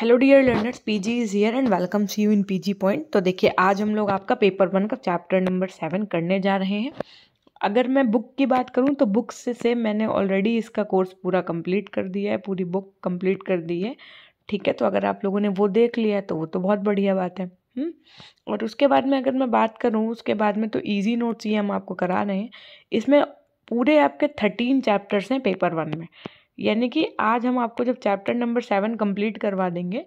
Hello dear learners PG is here and welcome see you in PG point तो देखिए आज हम लोग आपका पेपर वन का चैप्टर नंबर सेवन करने जा रहे हैं अगर मैं बुक की बात करूं तो बुक से सेम मैंने ऑलरेडी इसका कोर्स पूरा कंप्लीट कर दिया है पूरी बुक कंप्लीट कर दी है ठीक है तो अगर आप लोगों ने वो देख लिया तो वो तो बहुत बढ़िया बात है हुँ? हम्म, और उसके बाद में अगर मैं बात करूँ उसके बाद में तो ईजी नोट्स ये हम आपको करा रहे हैं इसमें पूरे आपके थर्टीन चैप्टर्स हैं पेपर वन में यानी कि आज हम आपको जब चैप्टर नंबर सेवन कंप्लीट करवा देंगे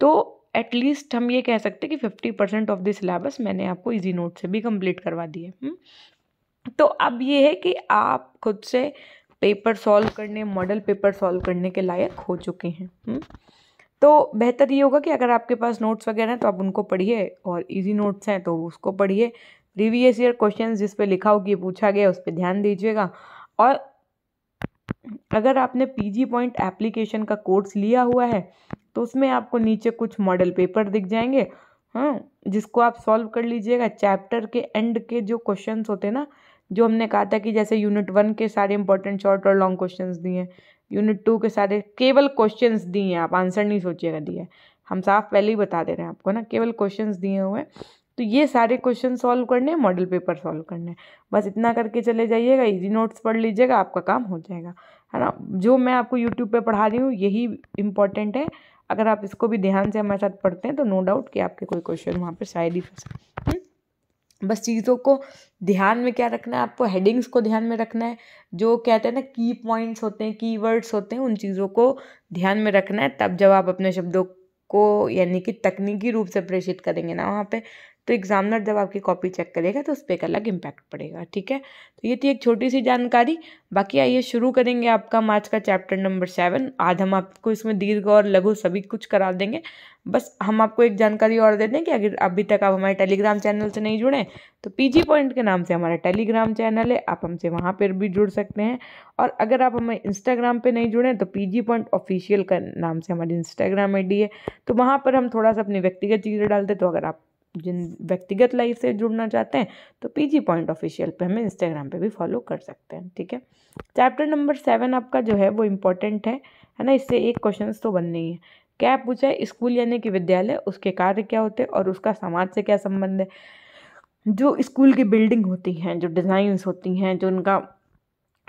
तो एटलीस्ट हम ये कह सकते हैं कि fifty percent of the syllabus मैंने आपको इजी नोट से भी कंप्लीट करवा दिए हम्म? तो अब ये है कि आप खुद से पेपर सॉल्व करने मॉडल पेपर सॉल्व करने के लायक हो चुके हैं हम्म? तो बेहतर ये होगा कि अगर आपके पास नोट्स वगैरह हैं तो आप उनको पढ़िए और इजी नोट्स हैं तो उसको पढ़िए प्रीवियस ईयर क्वेश्चन जिस लिखा होगी पूछा गया उस पर ध्यान दीजिएगा और अगर आपने पीजी पॉइंट एप्लीकेशन का कोर्स लिया हुआ है तो उसमें आपको नीचे कुछ मॉडल पेपर दिख जाएंगे हाँ जिसको आप सॉल्व कर लीजिएगा चैप्टर के एंड के जो क्वेश्चन होते हैं ना जो हमने कहा था कि जैसे यूनिट वन के सारे इंपॉर्टेंट शॉर्ट और लॉन्ग क्वेश्चन दिए हैं यूनिट टू के सारे केवल क्वेश्चन दिए हैं आप आंसर नहीं सोचिएगा दिए हम साफ पहले ही बता दे रहे हैं आपको ना केवल क्वेश्चन दिए हुए हैं तो ये सारे क्वेश्चन सॉल्व करने हैं मॉडल पेपर सॉल्व करने हैं बस इतना करके चले जाइएगा इजी नोट्स पढ़ लीजिएगा आपका काम हो जाएगा है ना जो मैं आपको यूट्यूब पे पढ़ा रही हूँ यही इंपॉर्टेंट है अगर आप इसको भी ध्यान से हमारे साथ पढ़ते हैं तो नो डाउट कि आपके कोई क्वेश्चन वहाँ पर शायद ही फंसे हम्म? बस चीज़ों को ध्यान में क्या रखना है आपको हेडिंग्स को ध्यान में रखना है जो कहते हैं ना की पॉइंट्स होते हैं की वर्ड्स होते हैं उन चीज़ों को ध्यान में रखना है तब जब आप अपने शब्दों को यानी कि तकनीकी रूप से प्रेषित करेंगे ना वहाँ पे तो एग्जामिनर जब आपकी कॉपी चेक करेगा तो उस पर एक अलग इम्पैक्ट पड़ेगा ठीक है तो ये थी एक छोटी सी जानकारी बाकी आइए शुरू करेंगे आपका मार्च का चैप्टर नंबर सेवन आज हम आपको इसमें दीर्घ और लघु सभी कुछ करा देंगे बस हम आपको एक जानकारी और दे दें कि अगर अभी तक आप हमारे टेलीग्राम चैनल से नहीं जुड़े तो पी पॉइंट के नाम से हमारा टेलीग्राम चैनल है आप हमसे वहाँ पर भी जुड़ सकते हैं और अगर आप हमें इंस्टाग्राम पर नहीं जुड़े तो पी पॉइंट ऑफिशियल का नाम से हमारी इंस्टाग्राम आई है तो वहाँ पर हम थोड़ा सा अपनी व्यक्तिगत चीज़ें डालते तो अगर आप जिन व्यक्तिगत लाइफ से जुड़ना चाहते हैं तो पी जी पॉइंट ऑफिशियल पर हमें इंस्टाग्राम पर भी फॉलो कर सकते हैं ठीक है चैप्टर नंबर सेवन आपका जो है वो इम्पोर्टेंट है है ना इससे एक क्वेश्चन तो बनने ही है क्या पूछा है स्कूल यानी कि विद्यालय उसके कार्य क्या होते हैं और उसका समाज से क्या संबंध है जो स्कूल की बिल्डिंग होती हैं जो डिज़ाइंस होती हैं जो उनका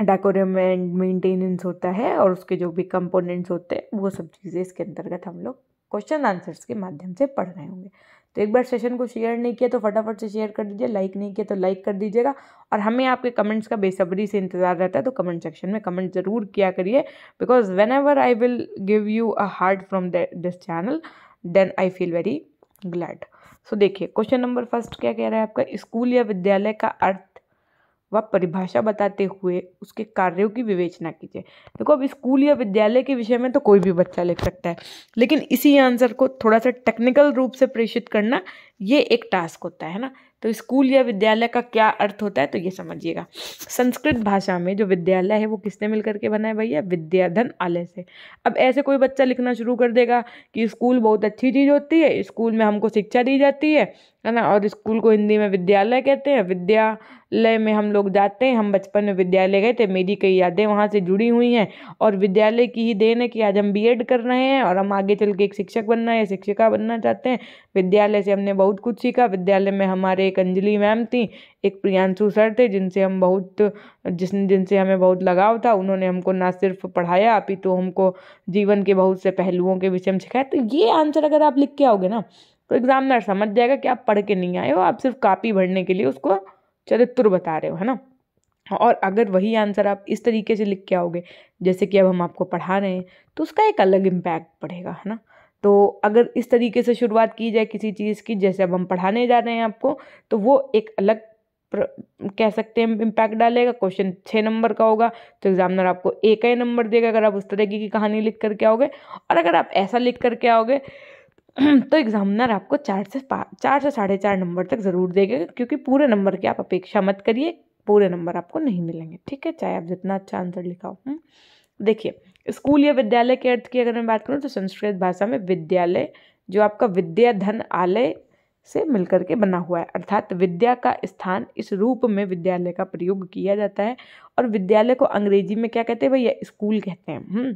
डेकोरेम एंड मेंटेनेंस होता है और उसके जो भी कंपोनेंट्स होते हैं वो सब चीज़ें इसके अंतर्गत हम लोग क्वेश्चन आंसर्स के माध्यम से पढ़ रहे होंगे तो एक बार सेशन को शेयर नहीं किया तो फटाफट से शेयर कर दीजिए लाइक नहीं किया तो लाइक कर दीजिएगा और हमें आपके कमेंट्स का बेसब्री से इंतज़ार रहता है तो कमेंट सेक्शन में कमेंट ज़रूर किया करिए because whenever I will give you a heart from this channel then I feel very glad so देखिए क्वेश्चन नंबर फर्स्ट क्या कह रहा है आपका स्कूल या विद्यालय का अर्थ व परिभाषा बताते हुए उसके कार्यों की विवेचना कीजिए देखो अब स्कूल या विद्यालय के विषय में तो कोई भी बच्चा लिख सकता है लेकिन इसी आंसर को थोड़ा सा टेक्निकल रूप से प्रेषित करना ये एक टास्क होता है ना तो स्कूल या विद्यालय का क्या अर्थ होता है तो ये समझिएगा संस्कृत भाषा में जो विद्यालय है वो किसने मिल करके बना है भैया विद्याधन आलय से अब ऐसे कोई बच्चा लिखना शुरू कर देगा कि स्कूल बहुत अच्छी चीज़ होती है स्कूल में हमको शिक्षा दी जाती है है ना और स्कूल को हिंदी में विद्यालय कहते हैं विद्यालय में हम लोग जाते हैं हम बचपन में विद्यालय गए थे मेरी कई यादें वहाँ से जुड़ी हुई हैं और विद्यालय की ही देन है कि आज हम बीएड कर रहे हैं और हम आगे चल के एक शिक्षक बनना है शिक्षिका बनना चाहते हैं विद्यालय से हमने बहुत कुछ सीखा विद्यालय में हमारे एक अंजलि मैम थी एक प्रियांशु सर थे जिनसे हम बहुत जिस जिनसे हमें बहुत लगाव था उन्होंने हमको ना सिर्फ पढ़ाया अपितु तो हमको जीवन के बहुत से पहलुओं के विषय में सिखाया तो ये आंसर अगर आप लिख के आओगे ना तो एग्ज़ामिनर समझ जाएगा कि आप पढ़ के नहीं आए हो आप सिर्फ कापी भरने के लिए उसको चरित्र बता रहे हो है ना और अगर वही आंसर आप इस तरीके से लिख के आओगे जैसे कि अब हम आपको पढ़ा रहे हैं तो उसका एक अलग इम्पैक्ट पड़ेगा है ना तो अगर इस तरीके से शुरुआत की जाए किसी चीज़ की जैसे अब हम पढ़ाने जा रहे हैं आपको तो वो एक अलग कह सकते हैं इम्पैक्ट डालेगा क्वेश्चन छः नंबर का होगा तो एग्जामिनर आपको एक ही नंबर देगा अगर आप उस तरीके की कहानी लिख करके आओगे और अगर आप ऐसा लिख करके आओगे तो एग्ज़ामिनर आपको चार से चार से साढ़े चार नंबर तक ज़रूर देगा क्योंकि पूरे नंबर की आप अपेक्षा मत करिए पूरे नंबर आपको नहीं मिलेंगे ठीक है चाहे आप जितना अच्छा आंसर लिखाओ हम्म? देखिए स्कूल या विद्यालय के अर्थ की अगर मैं बात करूँ तो संस्कृत भाषा में विद्यालय जो आपका विद्या धन आलय से मिलकर के बना हुआ है अर्थात विद्या का स्थान इस रूप में विद्यालय का प्रयोग किया जाता है और विद्यालय को अंग्रेजी में क्या कहते हैं भैया स्कूल कहते हैं हम्म?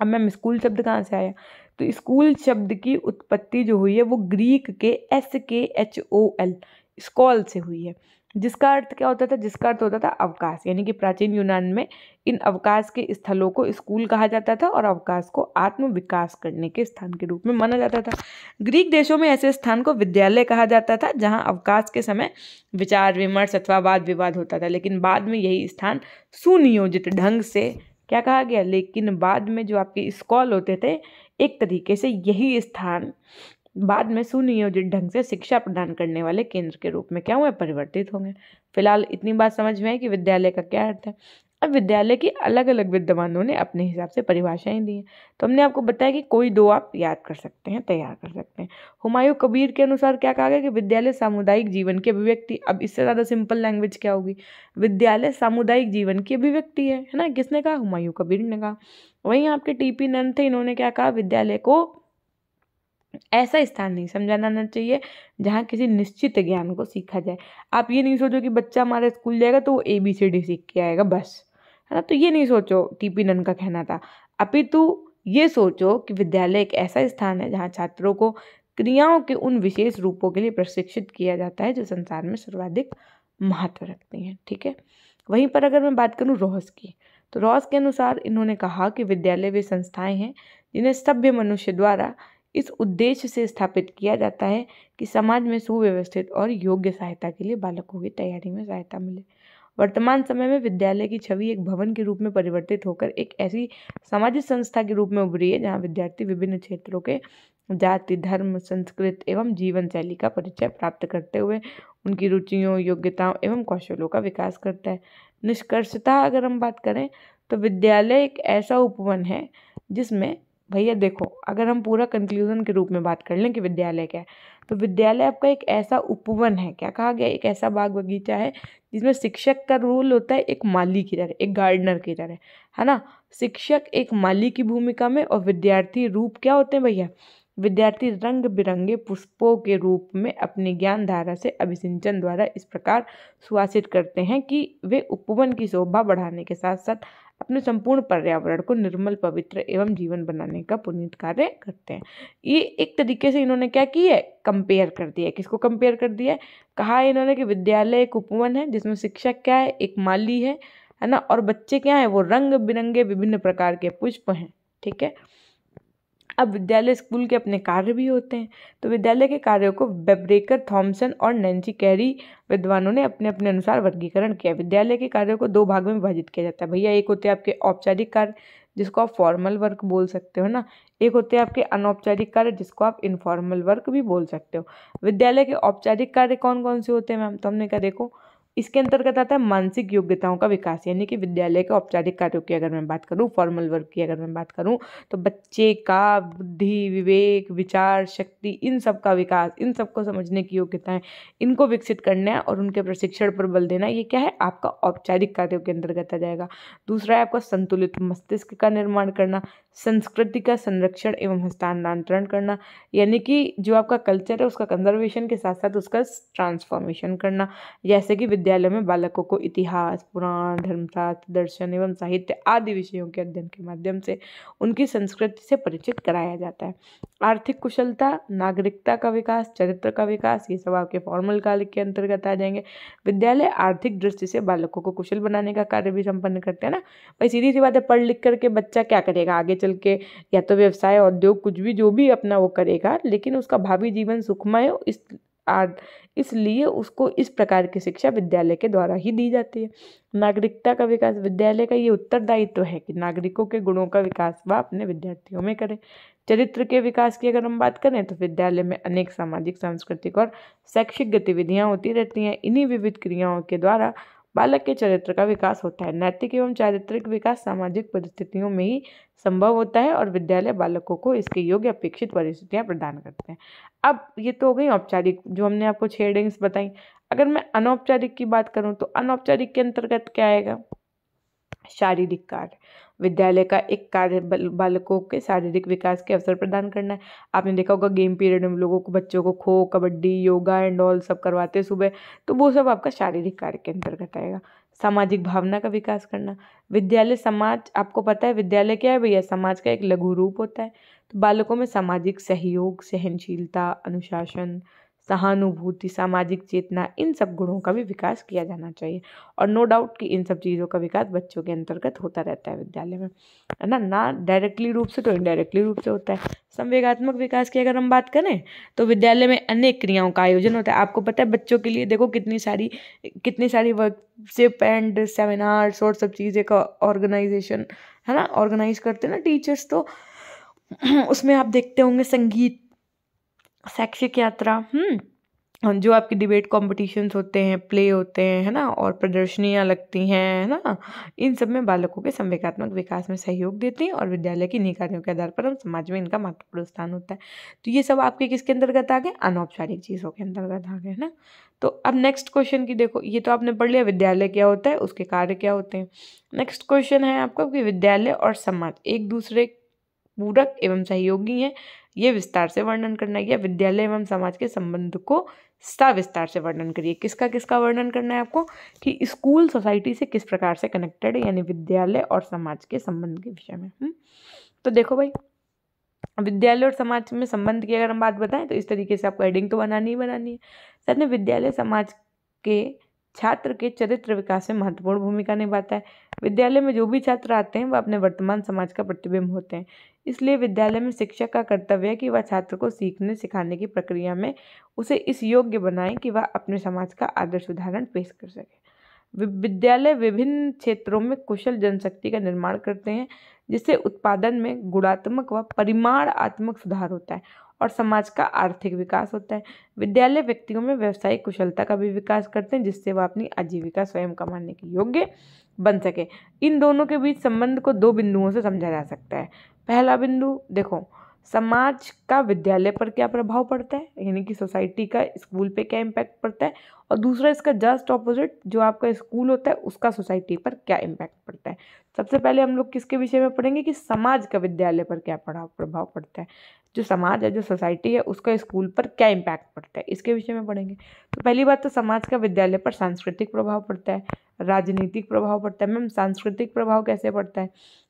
अब मैम स्कूल शब्द कहाँ से आया तो स्कूल शब्द की उत्पत्ति जो हुई है वो ग्रीक के एस के एच ओ एल स्कॉल से हुई है जिसका अर्थ क्या होता था जिसका अर्थ होता था अवकाश यानी कि प्राचीन यूनान में इन अवकाश के स्थलों को स्कूल कहा जाता था और अवकाश को आत्म विकास करने के स्थान के रूप में माना जाता था ग्रीक देशों में ऐसे स्थान को विद्यालय कहा जाता था जहां अवकाश के समय विचार विमर्श अथवा वाद विवाद होता था लेकिन बाद में यही स्थान सुनियोजित ढंग से क्या कहा गया लेकिन बाद में जो आपके स्कॉल होते थे एक तरीके से यही स्थान बाद में सुनियोजित ढंग से शिक्षा प्रदान करने वाले केंद्र के रूप में क्या हुए परिवर्तित होंगे फिलहाल इतनी बात समझ में आई कि विद्यालय का क्या अर्थ है अब विद्यालय के अलग अलग विद्वानों ने अपने हिसाब से परिभाषाएं दी हैं तो हमने आपको बताया कि कोई दो आप याद कर सकते हैं तैयार कर सकते हैं हुमायूं कबीर के अनुसार क्या कहा गया कि विद्यालय सामुदायिक जीवन की अभिव्यक्ति अब इससे ज़्यादा सिंपल लैंग्वेज क्या होगी विद्यालय सामुदायिक जीवन की अभिव्यक्ति है है ना किसने कहा हुमायूं कबीर ने कहा वहीं आपके टीपी नंद थे इन्होंने क्या कहा विद्यालय को ऐसा स्थान नहीं समझा जाना चाहिए जहाँ किसी निश्चित ज्ञान को सीखा जाए आप ये नहीं सोचो कि बच्चा हमारा स्कूल जाएगा तो वो ए बी सी डी सीख के आएगा बस है ना तो ये नहीं सोचो टीपी नंद का कहना था अपितु ये सोचो कि विद्यालय एक ऐसा स्थान है जहाँ छात्रों को क्रियाओं के उन विशेष रूपों के लिए प्रशिक्षित किया जाता है जो संसार में सर्वाधिक महत्व रखते हैं ठीक है वहीं पर अगर मैं बात करूँ रोहस की तो रॉस के अनुसार इन्होंने कहा कि विद्यालय वे संस्थाएं हैं जिन्हें सभ्य मनुष्य द्वारा इस उद्देश्य से स्थापित किया जाता है कि समाज में सुव्यवस्थित और योग्य सहायता के लिए बालकों की तैयारी में सहायता मिले वर्तमान समय में विद्यालय की छवि एक भवन के रूप में परिवर्तित होकर एक ऐसी सामाजिक संस्था के रूप में उभरी है जहाँ विद्यार्थी विभिन्न क्षेत्रों के जाति धर्म संस्कृत एवं जीवन शैली का परिचय प्राप्त करते हुए उनकी रुचियों योग्यताओं एवं कौशलों का विकास करता है निष्कर्षता अगर हम बात करें तो विद्यालय एक ऐसा उपवन है जिसमें भैया देखो अगर हम पूरा कंक्लूजन के रूप में बात कर लें कि विद्यालय क्या है तो विद्यालय आपका एक ऐसा उपवन है क्या कहा गया एक ऐसा बाग बगीचा है जिसमें शिक्षक का रोल होता है एक माली की तरह एक गार्डनर की तरह है ना शिक्षक एक माली की भूमिका में और विद्यार्थी रूप क्या होते हैं भैया विद्यार्थी रंग बिरंगे पुष्पों के रूप में अपनी ज्ञान धारा से अभिसिंचन द्वारा इस प्रकार सुवासित करते हैं कि वे उपवन की शोभा बढ़ाने के साथ साथ अपने संपूर्ण पर्यावरण को निर्मल पवित्र एवं जीवन बनाने का पुनीत कार्य करते हैं ये एक तरीके से इन्होंने क्या किया है कंपेयर कर दिया है किसको कंपेयर कर दिया है कहा इन्होंने कि विद्यालय एक उपवन है जिसमें शिक्षक क्या है एक माली है है ना और बच्चे क्या हैं वो रंग बिरंगे विभिन्न प्रकार के पुष्प हैं ठीक है अब विद्यालय स्कूल के अपने कार्य भी होते हैं तो विद्यालय के कार्यों को बेब्रेकर थॉमसन और नैन्सी कैरी विद्वानों ने अपने अपने अनुसार वर्गीकरण किया विद्यालय के कार्यों को दो भाग में विभाजित किया जाता है भैया एक होते हैं आपके औपचारिक कार्य जिसको आप फॉर्मल वर्क बोल सकते हो ना एक होते हैं आपके अनौपचारिक कार्य जिसको आप इनफॉर्मल वर्क भी बोल सकते हो विद्यालय के औपचारिक कार्य कौन कौन से होते हैं मैम तो हमने कहा देखो इसके अंतर्गत आता है मानसिक योग्यताओं का विकास यानी कि विद्यालय के औपचारिक कार्यों की अगर मैं बात करूँ फॉर्मल वर्क की अगर मैं बात करूँ तो बच्चे का बुद्धि विवेक विचार शक्ति इन सब का विकास इन सबको समझने की योग्यताएं इनको विकसित करना और उनके प्रशिक्षण पर बल देना ये क्या है आपका औपचारिक कार्यों के अंतर्गत आ जाएगा दूसरा है आपका संतुलित मस्तिष्क का निर्माण करना संस्कृति का संरक्षण एवं हस्तांतरण करना यानी कि जो आपका कल्चर है उसका कंजर्वेशन के साथ साथ उसका ट्रांसफॉर्मेशन करना जैसे कि विद्यालय में बालकों को इतिहास पुराण धर्मशास्त्र दर्शन एवं साहित्य आदि विषयों के अध्ययन के माध्यम से उनकी संस्कृति से परिचित कराया जाता है आर्थिक कुशलता नागरिकता का विकास चरित्र का विकास ये सब आपके फॉर्मल काल के अंतर्गत आ जाएंगे विद्यालय आर्थिक दृष्टि से बालकों को कुशल बनाने का कार्य भी संपन्न करते हैं ना भाई सीधी सी बात है पढ़ लिख करके बच्चा क्या करेगा आगे चल के या तो व्यवसाय उद्योग कुछ भी जो भी अपना वो करेगा लेकिन उसका भावी जीवन सुखमय इस आदि इसलिए उसको इस प्रकार की शिक्षा विद्यालय के द्वारा ही दी जाती है नागरिकता का विकास विद्यालय का ये उत्तरदायित्व है कि नागरिकों के गुणों का विकास वह अपने विद्यार्थियों में करें चरित्र के विकास की अगर हम बात करें तो विद्यालय में अनेक सामाजिक सांस्कृतिक और शैक्षिक गतिविधियाँ होती रहती हैं इन्हीं विविध क्रियाओं के द्वारा बालक के चरित्र का विकास होता है नैतिक एवं चारित्रिक विकास सामाजिक परिस्थितियों में ही संभव होता है और विद्यालय बालकों को इसके योग्य अपेक्षित परिस्थितियाँ प्रदान करते हैं अब ये तो हो गई औपचारिक जो हमने आपको छः डिंग्स बताई अगर मैं अनौपचारिक की बात करूँ तो अनौपचारिक के अंतर्गत क्या आएगा शारीरिक कार्य विद्यालय का एक कार्य बालकों के शारीरिक विकास के अवसर प्रदान करना है आपने देखा होगा गेम पीरियड में लोगों को बच्चों को खो कबड्डी योगा एंड ऑल सब करवाते हैं सुबह तो वो सब आपका शारीरिक कार्य के अंतर्गत आएगा सामाजिक भावना का विकास करना विद्यालय समाज आपको पता है विद्यालय क्या है भैया समाज का एक लघु रूप होता है तो बालकों में सामाजिक सहयोग सहनशीलता अनुशासन सहानुभूति सामाजिक चेतना इन सब गुणों का भी विकास किया जाना चाहिए और नो डाउट कि इन सब चीज़ों का विकास बच्चों के अंतर्गत होता रहता है विद्यालय में है ना ना डायरेक्टली रूप से तो इनडायरेक्टली रूप से होता है संवेगात्मक विकास की अगर हम बात करें तो विद्यालय में अनेक क्रियाओं का आयोजन होता है आपको पता है बच्चों के लिए देखो कितनी सारी कितनी सारी वर्कशिप एंड सेमिनार्स और सब चीज़ें का ऑर्गेनाइजेशन है ना ऑर्गेनाइज करते हैं ना टीचर्स तो उसमें आप देखते होंगे संगीत शैक्षिक यात्रा हम्म, जो आपके डिबेट कॉम्पिटिशन्स होते हैं प्ले होते हैं है ना और प्रदर्शनियाँ लगती हैं है ना इन सब में बालकों के संवेगात्मक विकास में सहयोग देती हैं और विद्यालय की निकायों के आधार पर हम समाज में इनका महत्वपूर्ण स्थान होता है तो ये सब आपके किसके अंतर्गत आ गए अनौपचारिक चीज़ों के अंतर्गत आ गए है ना तो अब नेक्स्ट क्वेश्चन की देखो ये तो आपने पढ़ लिया विद्यालय क्या होता है उसके कार्य क्या होते हैं नेक्स्ट क्वेश्चन है आपका कि विद्यालय और समाज एक दूसरे पूरक एवं सहयोगी हैं ये विस्तार से वर्णन करना है विद्यालय एवं समाज के संबंध को सा विस्तार से वर्णन करिए किसका किसका वर्णन करना है आपको कि स्कूल सोसाइटी से किस प्रकार से कनेक्टेड है यानी विद्यालय और समाज के संबंध के विषय में हुँ? हम्म? तो देखो भाई विद्यालय और समाज में संबंध की अगर हम बात बताएं तो इस तरीके से आपको हेडिंग तो बनानी ही बनानी है सर ने विद्यालय समाज के छात्र के चरित्र विकास में महत्वपूर्ण भूमिका निभाता है विद्यालय में जो भी छात्र आते हैं वह अपने वर्तमान समाज का प्रतिबिंब होते हैं इसलिए विद्यालय में शिक्षक का कर्तव्य है कि वह छात्र को सीखने सिखाने की प्रक्रिया में उसे इस योग्य बनाए कि वह अपने समाज का आदर्श उदाहरण पेश कर सके विद्यालय विभिन्न क्षेत्रों में कुशल जनशक्ति का निर्माण करते हैं जिससे उत्पादन में गुणात्मक व परिमाणात्मक सुधार होता है और समाज का आर्थिक विकास होता है विद्यालय व्यक्तियों में व्यवसायिक कुशलता का भी विकास करते हैं जिससे वह अपनी आजीविका स्वयं कमाने के योग्य बन सके इन दोनों के बीच संबंध को दो बिंदुओं से समझा जा सकता है पहला बिंदु देखो समाज का विद्यालय पर क्या प्रभाव पड़ता है यानी कि सोसाइटी का स्कूल पे क्या इम्पैक्ट पड़ता है और दूसरा इसका जस्ट ऑपोजिट जो आपका स्कूल होता है उसका सोसाइटी पर क्या इम्पैक्ट पड़ता है सबसे पहले हम लोग किसके विषय में पढ़ेंगे कि समाज का विद्यालय पर क्या पढ़ा प्रभाव पड़ता है जो समाज है जो सोसाइटी है उसका स्कूल पर क्या इम्पैक्ट पड़ता है इसके विषय में पढ़ेंगे तो पहली बात तो समाज का विद्यालय पर सांस्कृतिक प्रभाव पड़ता है राजनीतिक प्रभाव पड़ता है मैम सांस्कृतिक प्रभाव कैसे पड़ता है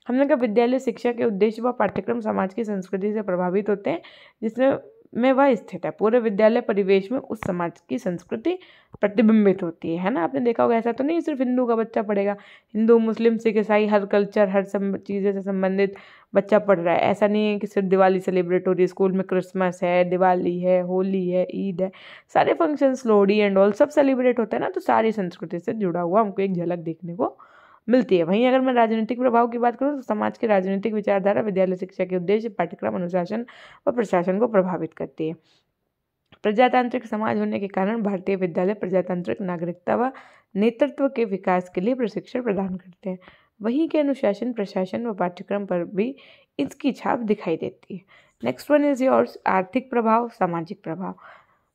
हमने कहा विद्यालय शिक्षा के उद्देश्य व पाठ्यक्रम समाज की संस्कृति से प्रभावित होते हैं जिसमें में वह स्थित है पूरे विद्यालय परिवेश में उस समाज की संस्कृति प्रतिबिंबित होती है है ना आपने देखा होगा ऐसा तो नहीं सिर्फ हिंदू का बच्चा पढ़ेगा हिंदू मुस्लिम सिख ईसाई हर कल्चर हर सब चीज़ें से संबंधित बच्चा पढ़ रहा है ऐसा नहीं है कि सिर्फ दिवाली सेलिब्रेट हो रही है स्कूल में क्रिसमस है दिवाली है होली है ईद है सारे फंक्शंस लोहड़ी एंड ऑल सब सेलिब्रेट होते हैं ना तो सारी संस्कृति से जुड़ा हुआ हमको एक झलक देखने को मिलती है वहीं अगर मैं राजनीतिक प्रभाव की बात करूँ तो समाज के राजनीतिक विचारधारा विद्यालय शिक्षा के उद्देश्य पाठ्यक्रम अनुशासन व प्रशासन को प्रभावित करती है प्रजातांत्रिक समाज होने के कारण भारतीय विद्यालय प्रजातांत्रिक नागरिकता व नेतृत्व के विकास के लिए प्रशिक्षण प्रदान करते हैं वहीं के अनुशासन प्रशासन व पाठ्यक्रम पर भी इसकी छाप दिखाई देती है नेक्स्ट वन इज योर्स आर्थिक प्रभाव सामाजिक प्रभाव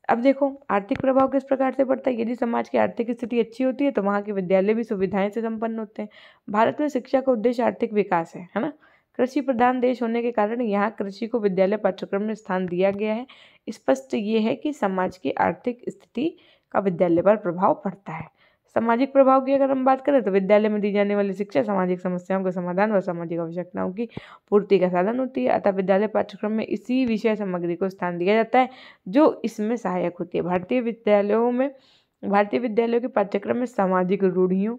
अब देखो आर्थिक प्रभाव किस प्रकार से पड़ता है यदि समाज की आर्थिक स्थिति अच्छी होती है तो वहाँ के विद्यालय भी सुविधाएं से संपन्न होते हैं भारत में शिक्षा का उद्देश्य आर्थिक विकास है है ना कृषि प्रधान देश होने के कारण यहाँ कृषि को विद्यालय पाठ्यक्रम में स्थान दिया गया है स्पष्ट ये है कि समाज की आर्थिक स्थिति का विद्यालय पर प्रभाव पड़ता है सामाजिक प्रभाव की अगर हम बात करें तो विद्यालय में दी जाने वाली शिक्षा सामाजिक समस्याओं के समाधान व सामाजिक आवश्यकताओं की पूर्ति का साधन होती है अतः विद्यालय पाठ्यक्रम में इसी विषय सामग्री को स्थान दिया जाता है जो इसमें सहायक होती है भारतीय विद्यालयों में भारतीय विद्यालयों के पाठ्यक्रम में सामाजिक रूढ़ियों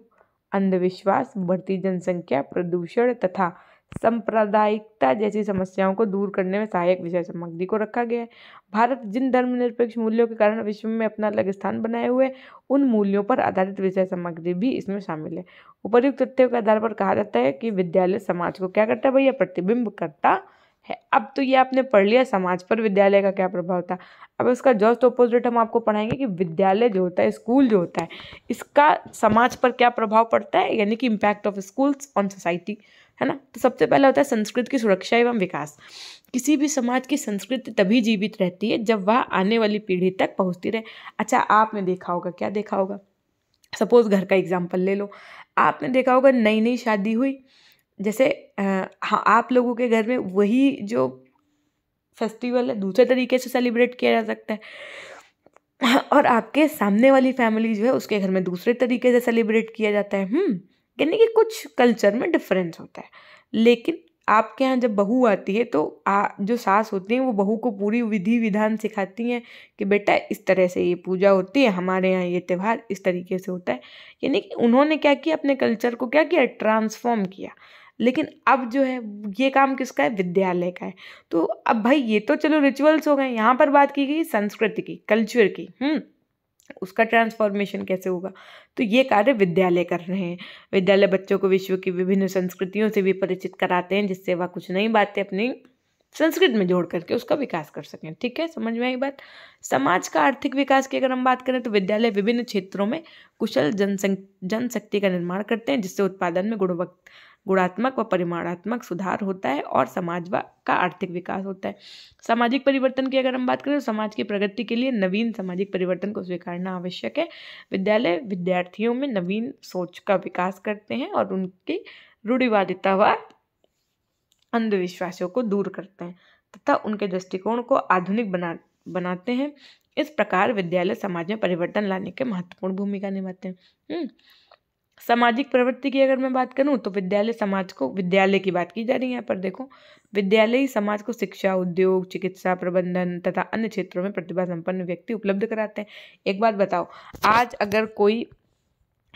अंधविश्वास बढ़ती जनसंख्या प्रदूषण तथा सांप्रदायिकता जैसी समस्याओं को दूर करने में सहायक विषय सामग्री को रखा गया है भारत जिन धर्मनिरपेक्ष मूल्यों के कारण विश्व में अपना अलग स्थान बनाए हुए उन मूल्यों पर आधारित विषय सामग्री भी इसमें शामिल है उपयुक्त तथ्यों के आधार पर कहा जाता है कि विद्यालय समाज को क्या करता है भैया प्रतिबिंब करता है अब तो ये आपने पढ़ लिया समाज पर विद्यालय का क्या प्रभाव था अब इसका जस्ट अपोजिट तो हम आपको पढ़ाएंगे कि विद्यालय जो होता है स्कूल जो होता है इसका समाज पर क्या प्रभाव पड़ता है यानी कि impact of schools on society है ना तो सबसे पहला होता है संस्कृत की सुरक्षा एवं विकास किसी भी समाज की संस्कृति तभी जीवित रहती है जब वह आने वाली पीढ़ी तक पहुंचती रहे अच्छा आपने देखा होगा क्या देखा होगा सपोज घर का एग्जाम्पल ले लो आपने देखा होगा नई नई शादी हुई जैसे हाँ आप लोगों के घर में वही जो फेस्टिवल है दूसरे तरीके से सेलिब्रेट किया जा सकता है और आपके सामने वाली फैमिली जो है उसके घर में दूसरे तरीके से सेलिब्रेट किया जाता है हम्म यानी कि कुछ कल्चर में डिफरेंस होता है लेकिन आपके यहाँ जब बहू आती है तो आ जो सास होती हैं वो बहू को पूरी विधि विधान सिखाती हैं कि बेटा इस तरह से ये पूजा होती है हमारे यहाँ ये त्यौहार इस तरीके से होता है यानी कि उन्होंने क्या किया अपने कल्चर को क्या किया ट्रांसफॉर्म किया लेकिन अब जो है ये काम किसका है विद्यालय का है तो अब भाई ये तो चलो रिचुअल्स हो गए यहाँ पर बात की गई संस्कृति की कल्चर की हम्म उसका ट्रांसफॉर्मेशन कैसे होगा तो ये कार्य विद्यालय कर रहे हैं विद्यालय बच्चों को विश्व की विभिन्न संस्कृतियों से भी परिचित कराते हैं जिससे वह कुछ नई बातें अपनी संस्कृत में जोड़ करके उसका विकास कर सकें ठीक है समझ में आई बात समाज का आर्थिक विकास की अगर हम बात करें तो विद्यालय विभिन्न क्षेत्रों में कुशल जनसंख जनशक्ति का निर्माण करते हैं जिससे उत्पादन में गुणवत्ता गुणात्मक व परिमाणात्मक सुधार होता है और समाज का आर्थिक विकास होता है सामाजिक परिवर्तन की अगर हम बात करें तो समाज की प्रगति के लिए नवीन सामाजिक परिवर्तन को स्वीकारना आवश्यक है विद्यालय विद्यार्थियों में नवीन सोच का विकास करते हैं और उनकी रूढ़िवादिता व अंधविश्वासों को दूर करते हैं तथा उनके दृष्टिकोण को आधुनिक बना बनाते हैं इस प्रकार विद्यालय समाज में परिवर्तन लाने के महत्वपूर्ण भूमिका निभाते हैं हम्म, सामाजिक प्रवृत्ति की अगर मैं बात करूँ तो विद्यालय समाज को विद्यालय की बात की जा रही है यहाँ पर देखो विद्यालय समाज को शिक्षा उद्योग चिकित्सा प्रबंधन तथा अन्य क्षेत्रों में प्रतिभा संपन्न व्यक्ति उपलब्ध कराते हैं एक बात बताओ आज अगर कोई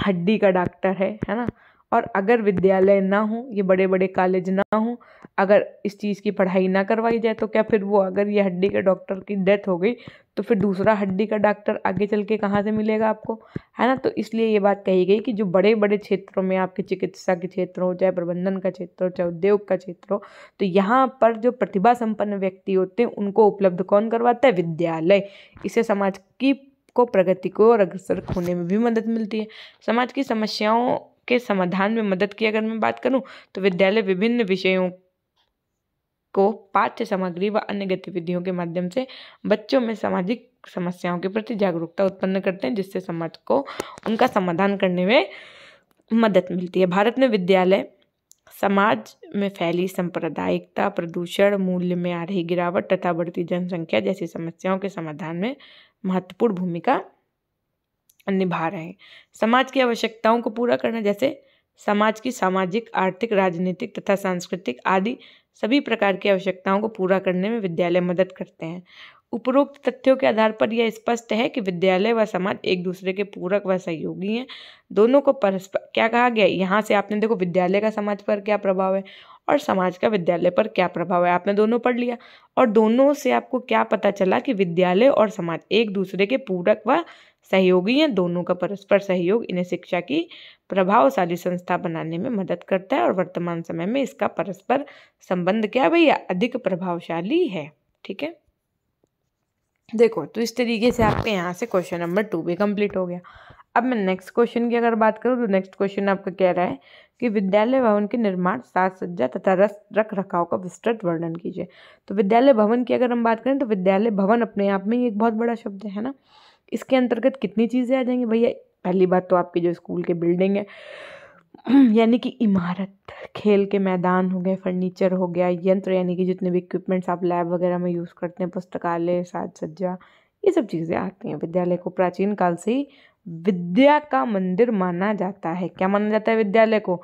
हड्डी का डॉक्टर है है ना और अगर विद्यालय ना हो ये बड़े बड़े कॉलेज ना हो अगर इस चीज़ की पढ़ाई ना करवाई जाए तो क्या फिर वो अगर ये हड्डी के डॉक्टर की डेथ हो गई तो फिर दूसरा हड्डी का डॉक्टर आगे चल के कहाँ से मिलेगा आपको है ना तो इसलिए ये बात कही गई कि जो बड़े बड़े क्षेत्रों में आपके चिकित्सा के क्षेत्र हो चाहे प्रबंधन का क्षेत्र हो चाहे उद्योग का क्षेत्र हो तो यहाँ पर जो प्रतिभा संपन्न व्यक्ति होते हैं उनको उपलब्ध कौन करवाता है विद्यालय इसे समाज की को प्रगति को और अग्रसर होने में भी मदद मिलती है समाज की समस्याओं के समाधान में मदद की अगर मैं बात करूँ तो विद्यालय विभिन्न विषयों को पाठ्य सामग्री व अन्य गतिविधियों के माध्यम से बच्चों में सामाजिक समस्याओं के प्रति जागरूकता उत्पन्न करते हैं जिससे समाज को उनका समाधान करने में मदद मिलती है भारत में विद्यालय समाज में फैली सांप्रदायिकता प्रदूषण मूल्य में आ रही गिरावट तथा बढ़ती जनसंख्या जैसी समस्याओं के समाधान में महत्वपूर्ण भूमिका निभा रहे हैं समाज की आवश्यकताओं को पूरा करना जैसे समाज की सामाजिक आर्थिक राजनीतिक तथा सांस्कृतिक आदि सभी प्रकार की आवश्यकताओं को पूरा करने में विद्यालय मदद करते हैं उपरोक्त तथ्यों के आधार पर यह स्पष्ट है कि विद्यालय व समाज एक दूसरे के पूरक व सहयोगी हैं दोनों को परस्पर क्या कहा गया यहाँ से आपने देखो विद्यालय का समाज पर क्या प्रभाव है और समाज का विद्यालय पर क्या प्रभाव है आपने दोनों पढ़ लिया और दोनों से आपको क्या पता चला कि विद्यालय और समाज एक दूसरे के पूरक व सहयोगी हैं दोनों का परस्पर सहयोग इन्हें शिक्षा की प्रभावशाली संस्था बनाने में मदद करता है और वर्तमान समय में इसका परस्पर संबंध क्या भैया अधिक प्रभावशाली है ठीक है देखो तो इस तरीके से आपके यहाँ से क्वेश्चन नंबर टू भी कंप्लीट हो गया अब मैं नेक्स्ट क्वेश्चन की अगर बात करूँ तो नेक्स्ट क्वेश्चन आपका कह रहा है कि विद्यालय भवन के निर्माण साज सज्जा तथा रस रख रखाव का विस्तृत वर्णन कीजिए तो विद्यालय भवन की अगर हम बात करें तो विद्यालय भवन अपने आप में ही एक बहुत बड़ा शब्द है ना इसके अंतर्गत कितनी चीज़ें आ जाएंगी भैया पहली बात तो आपके जो स्कूल के बिल्डिंग है यानी कि इमारत खेल के मैदान हो गए फर्नीचर हो गया यंत्र यानी कि जितने भी इक्विपमेंट्स आप लैब वगैरह में यूज़ करते हैं पुस्तकालय साज सज्जा ये सब चीज़ें आती हैं विद्यालय को प्राचीन काल से ही विद्या का मंदिर माना जाता है क्या माना जाता है विद्यालय को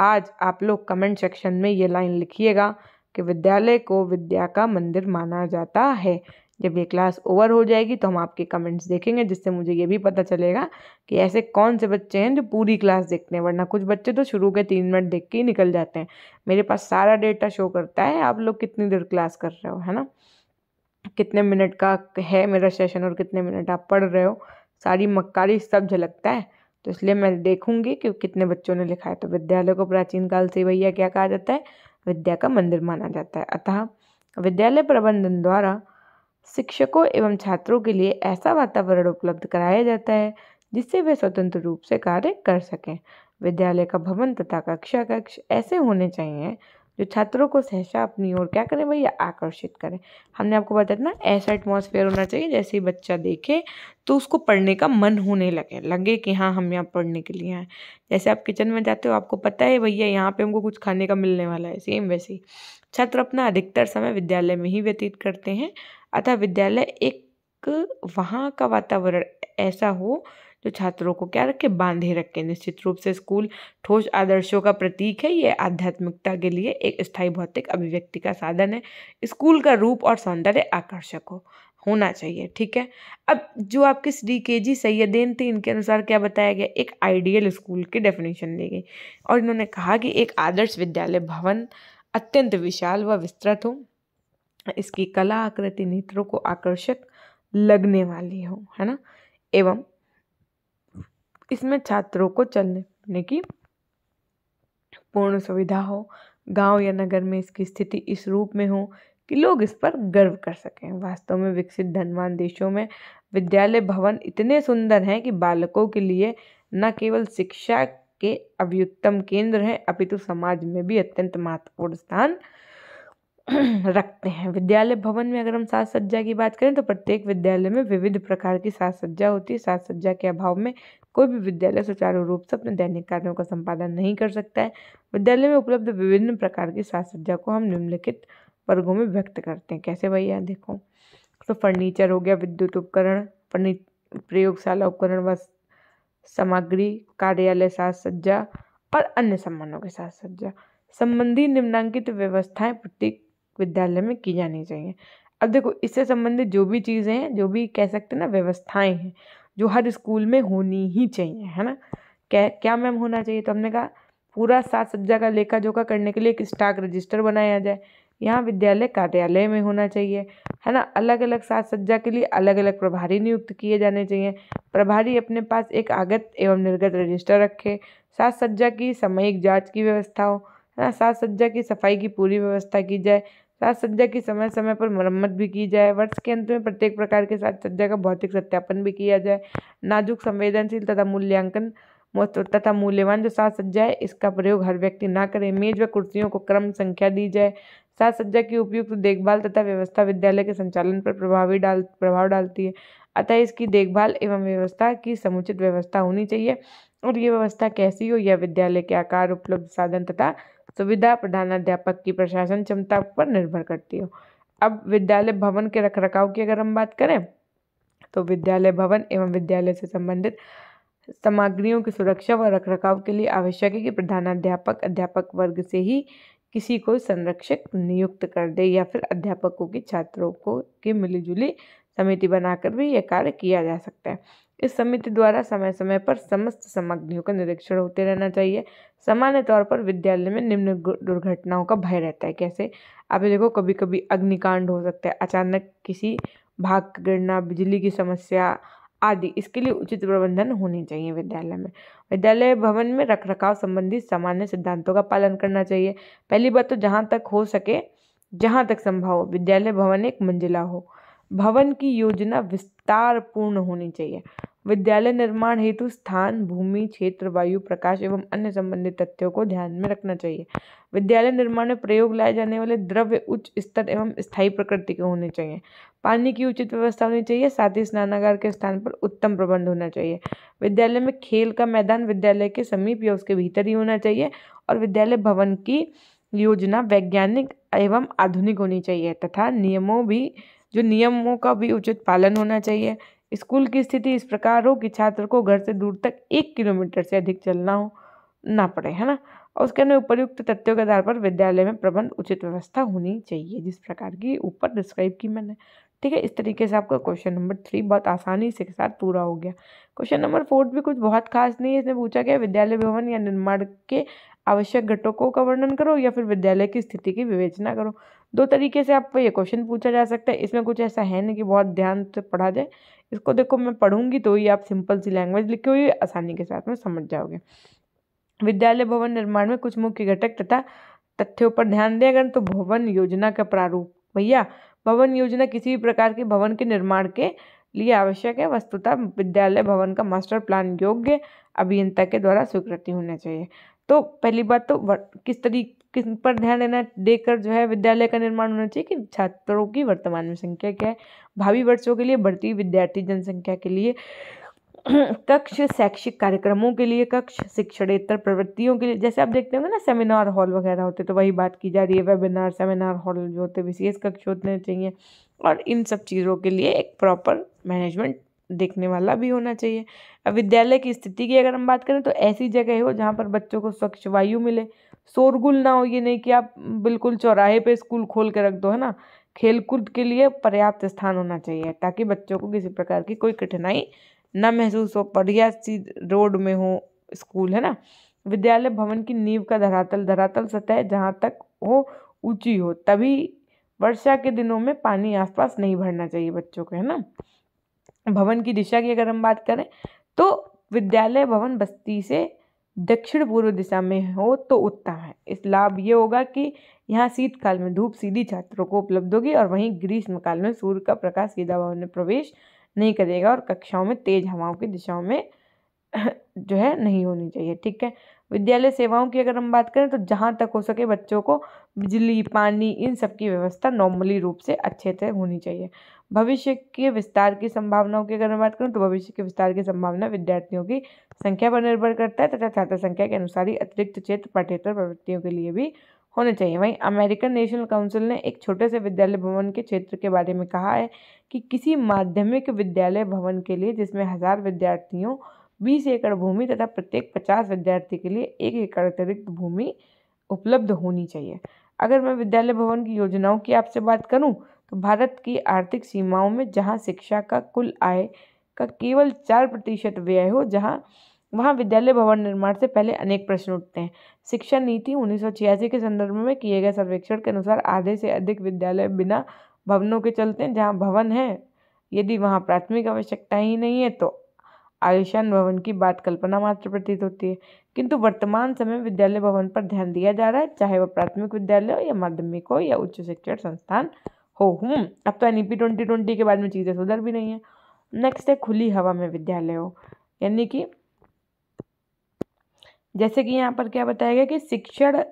आज आप लोग कमेंट सेक्शन में ये लाइन लिखिएगा कि विद्यालय को विद्या का मंदिर माना जाता है जब ये क्लास ओवर हो जाएगी तो हम आपके कमेंट्स देखेंगे जिससे मुझे ये भी पता चलेगा कि ऐसे कौन से बच्चे हैं जो पूरी क्लास देखते हैं वरना कुछ बच्चे तो शुरू के तीन मिनट देख के ही निकल जाते हैं मेरे पास सारा डेटा शो करता है आप लोग कितनी देर क्लास कर रहे हो है ना कितने मिनट का है मेरा सेशन और कितने मिनट आप पढ़ रहे हो सारी मक्कारी सब झलकता है तो इसलिए मैं देखूंगी कि कितने बच्चों ने लिखा है तो विद्यालय को प्राचीन काल से भैया क्या कहा जाता है विद्या का मंदिर माना जाता है अतः विद्यालय प्रबंधन द्वारा शिक्षकों एवं छात्रों के लिए ऐसा वातावरण उपलब्ध कराया जाता है जिससे वे स्वतंत्र रूप से कार्य कर सकें विद्यालय का भवन तथा कक्षा कक्ष ऐसे होने चाहिए जो छात्रों को सहसा अपनी ओर क्या करें भैया आकर्षित करें हमने आपको बताया ना ऐसा एटमोसफेयर होना चाहिए जैसे ही बच्चा देखे तो उसको पढ़ने का मन होने लगे लगे कि हाँ हम यहाँ पढ़ने के लिए आए जैसे आप किचन में जाते हो आपको पता है भैया यहाँ पे हमको कुछ खाने का मिलने वाला है सेम वैसे ही छात्र अपना अधिकतर समय विद्यालय में ही व्यतीत करते हैं अतः विद्यालय एक वहाँ का वातावरण ऐसा हो जो छात्रों को क्या रखे बांधे रखे निश्चित रूप से स्कूल ठोस आदर्शों का प्रतीक है ये आध्यात्मिकता के लिए एक स्थायी भौतिक अभिव्यक्ति का साधन है स्कूल का रूप और सौंदर्य आकर्षक हो होना चाहिए ठीक है अब जो आपके श्री के जी सैयदेन थे इनके अनुसार क्या बताया गया एक आइडियल स्कूल की डेफिनेशन दी गई और इन्होंने कहा कि एक आदर्श विद्यालय भवन अत्यंत विशाल व विस्तृत हो इसकी कला आकृति नेत्रों को आकर्षक लगने वाली हो है ना एवं इसमें छात्रों को चलने की पूर्ण सुविधा हो गांव या नगर में इसकी स्थिति इस रूप में हो कि लोग इस पर गर्व कर सकें वास्तव में विकसित धनवान देशों में विद्यालय भवन इतने सुंदर हैं कि बालकों के लिए न केवल शिक्षा के अभ्युत्तम केंद्र हैं अपितु समाज में भी अत्यंत महत्वपूर्ण स्थान रखते हैं विद्यालय भवन में अगर हम साज सज्जा की बात करें तो प्रत्येक विद्यालय में विविध प्रकार की साज सज्जा होती है साज सज्जा के अभाव में कोई भी विद्यालय सुचारू रूप से अपने दैनिक कार्यों का संपादन नहीं कर सकता है विद्यालय में उपलब्ध विभिन्न प्रकार की साज सज्जा को हम निम्नलिखित वर्गों में व्यक्त करते हैं कैसे भैया देखो तो फर्नीचर हो गया विद्युत उपकरण प्रयोगशाला उपकरण व सामग्री कार्यालय साज सज्जा और अन्य सम्मानों के साथ सज्जा संबंधी निम्नांकित व्यवस्थाएं प्रत्येक विद्यालय में की जानी चाहिए अब देखो इससे संबंधित जो भी चीज़ें हैं जो भी कह सकते हैं ना व्यवस्थाएं हैं जो हर स्कूल में होनी ही चाहिए है ना क्या क्या मैम होना चाहिए तो हमने कहा पूरा साज सज्जा का लेखा जोखा करने के लिए एक स्टाक रजिस्टर बनाया जाए यहाँ विद्यालय कार्यालय में होना चाहिए है ना अलग अलग साज सज्जा के लिए अलग अलग प्रभारी नियुक्त किए जाने चाहिए प्रभारी अपने पास एक आगत एवं निर्गत रजिस्टर रखे साज सज्जा की सामयिक जांच की व्यवस्था हो है ना साज सज्जा की सफाई की पूरी व्यवस्था की जाए साज सज्जा की समय समय पर मरम्मत भी की जाए वर्ष के अंत में प्रत्येक प्रकार के साज सज्जा का भौतिक सत्यापन भी किया जाए नाजुक संवेदनशील तथा मूल्यांकन तथा मूल्यवान जो साज सज्जा है इसका प्रयोग हर व्यक्ति ना करे मेज व कुर्सियों को क्रम संख्या दी जाए साज सज्जा की उपयुक्त देखभाल तथा व्यवस्था विद्यालय के संचालन पर प्रभावी डाल प्रभाव डालती है अतः इसकी देखभाल एवं व्यवस्था की समुचित व्यवस्था होनी चाहिए और ये व्यवस्था कैसी हो यह विद्यालय के आकार उपलब्ध साधन तथा सुविधा प्रधानाध्यापक की प्रशासन क्षमता पर निर्भर करती हो अब विद्यालय भवन के रखाव की अगर हम बात करें तो विद्यालय भवन एवं विद्यालय से संबंधित सामग्रियों की सुरक्षा व रखरखाव के लिए आवश्यक है कि प्रधानाध्यापक अध्यापक वर्ग से ही किसी को संरक्षक नियुक्त कर दे या फिर अध्यापकों के छात्रों को के मिलीजुली समिति बनाकर भी यह कार्य किया जा सकता है इस समिति द्वारा समय समय पर समस्त सामग्रियों का निरीक्षण होते रहना चाहिए सामान्य तौर पर विद्यालय में निम्न दुर्घटनाओं का भय रहता है कैसे आप देखो कभी कभी अग्निकांड हो सकता है अचानक किसी भाग गिरना बिजली की समस्या आदि इसके लिए उचित प्रबंधन होने चाहिए विद्यालय में विद्यालय भवन में रखरखाव संबंधी सामान्य सिद्धांतों का पालन करना चाहिए पहली बात तो जहाँ तक हो सके जहाँ तक संभव हो विद्यालय भवन एक मंजिला हो भवन की योजना विस्तार पूर्ण होनी चाहिए विद्यालय निर्माण हेतु स्थान भूमि क्षेत्र वायु प्रकाश एवं अन्य संबंधित तथ्यों को ध्यान में रखना चाहिए विद्यालय निर्माण में प्रयोग लाए जाने वाले द्रव्य उच्च स्तर एवं स्थायी प्रकृति के होने चाहिए पानी की उचित व्यवस्था होनी चाहिए साथ ही स्नानागार के स्थान पर उत्तम प्रबंध होना चाहिए विद्यालय में खेल का मैदान विद्यालय के समीप या उसके भीतर ही होना चाहिए और विद्यालय भवन की योजना वैज्ञानिक एवं आधुनिक होनी चाहिए तथा नियमों भी जो नियमों का भी उचित पालन होना चाहिए स्कूल की स्थिति इस प्रकार हो कि छात्र को घर से दूर तक एक किलोमीटर से अधिक चलना हो ना पड़े है ना और उसके अनुसार उपयुक्त तथ्यों के आधार पर विद्यालय में प्रबंध उचित व्यवस्था होनी चाहिए जिस प्रकार की ऊपर डिस्क्राइब की मैंने ठीक है इस तरीके से आपका क्वेश्चन नंबर थ्री बहुत आसानी से के साथ पूरा हो गया क्वेश्चन नंबर फोर्थ भी कुछ बहुत खास नहीं है इसमें पूछा गया विद्यालय भवन या निर्माण के आवश्यक घटकों का वर्णन करो या फिर विद्यालय की स्थिति की विवेचना करो दो तरीके से आपको ये क्वेश्चन पूछा जा सकता है इसमें कुछ ऐसा है नहीं कि बहुत ध्यान से पढ़ा जाए इसको देखो मैं पढ़ूंगी तो ही आप सिंपल सी लैंग्वेज लिखी हुई आसानी के साथ में समझ जाओगे विद्यालय भवन निर्माण में कुछ मुख्य घटक तथा तथ्यों पर ध्यान दें अगर तो भवन योजना का प्रारूप भैया भवन योजना किसी भी प्रकार के भवन के निर्माण के लिए आवश्यक है वस्तुतः विद्यालय भवन का मास्टर प्लान योग्य अभियंता के द्वारा स्वीकृति होना चाहिए तो पहली बात तो किस तरीके किस पर ध्यान देना देकर जो है विद्यालय का निर्माण होना चाहिए कि छात्रों की वर्तमान में संख्या क्या है भावी वर्षों के लिए बढ़ती विद्यार्थी जनसंख्या के लिए कक्ष शैक्षिक कार्यक्रमों के लिए कक्ष शिक्षणेतर प्रवृत्तियों के लिए जैसे आप देखते होंगे ना सेमिनार हॉल वगैरह होते तो वही बात की जा रही है वेबिनार सेमिनार हॉल जो होते विशेष कक्ष होते चाहिए और इन सब चीज़ों के लिए एक प्रॉपर मैनेजमेंट देखने वाला भी होना चाहिए अब विद्यालय की स्थिति की अगर हम बात करें तो ऐसी जगह हो जहाँ पर बच्चों को स्वच्छ वायु मिले शोरगुल ना हो ये नहीं कि आप बिल्कुल चौराहे पे स्कूल खोल के रख दो है ना खेलकूद के लिए पर्याप्त स्थान होना चाहिए ताकि बच्चों को किसी प्रकार की कोई कठिनाई ना महसूस हो बढ़िया सी रोड में हो स्कूल है ना विद्यालय भवन की नींव का धरातल धरातल सतह जहाँ तक हो ऊंची हो तभी वर्षा के दिनों में पानी आसपास नहीं भरना चाहिए बच्चों को है ना भवन की दिशा की अगर हम बात करें तो विद्यालय भवन बस्ती से दक्षिण पूर्व दिशा में हो तो उत्तम है इस लाभ ये होगा कि यहाँ शीतकाल में धूप सीधी छात्रों को उपलब्ध होगी और वहीं ग्रीष्मकाल में सूर्य का प्रकाश सीधा भवन में प्रवेश नहीं करेगा और कक्षाओं में तेज हवाओं की दिशाओं में जो है नहीं होनी चाहिए ठीक है विद्यालय सेवाओं की अगर हम बात करें तो जहाँ तक हो सके बच्चों को बिजली पानी इन सब की व्यवस्था नॉर्मली रूप से अच्छे से होनी चाहिए भविष्य के विस्तार की संभावनाओं की अगर मैं बात करूँ तो भविष्य के विस्तार की संभावना विद्यार्थियों की संख्या पर निर्भर करता है तथा छात्र संख्या के अनुसार ही अतिरिक्त क्षेत्र पाठ्यतर प्रवृत्तियों के लिए भी होने चाहिए वहीं अमेरिकन नेशनल काउंसिल ने एक छोटे से विद्यालय भवन के क्षेत्र के बारे में कहा है कि किसी माध्यमिक विद्यालय भवन के लिए जिसमें हज़ार विद्यार्थियों बीस एकड़ भूमि तथा प्रत्येक पचास विद्यार्थी के लिए एक एकड़ अतिरिक्त भूमि उपलब्ध होनी चाहिए अगर मैं विद्यालय भवन की योजनाओं की आपसे बात करूं तो भारत की आर्थिक सीमाओं में जहां शिक्षा का कुल आय का केवल चार प्रतिशत व्यय हो जहां वहाँ विद्यालय भवन निर्माण से पहले अनेक प्रश्न उठते हैं शिक्षा नीति उन्नीस के संदर्भ में किए गए सर्वेक्षण के अनुसार आधे से अधिक विद्यालय बिना भवनों के चलते हैं जहाँ भवन है यदि वहाँ प्राथमिक आवश्यकता ही नहीं है तो आयुष्मान भवन की बात कल्पना मात्र प्रतीत होती है किंतु वर्तमान समय विद्यालय भवन पर ध्यान दिया जा रहा है चाहे वह प्राथमिक विद्यालय हो या माध्यमिक हो या उच्च शिक्षण संस्थान हो हूँ हम्म, अब तो N E P twenty twenty के बाद में चीज़ें सुधर भी नहीं है नेक्स्ट है खुली हवा में विद्यालय हो यानी कि जैसे कि यहाँ पर क्या बताया गया कि शिक्षण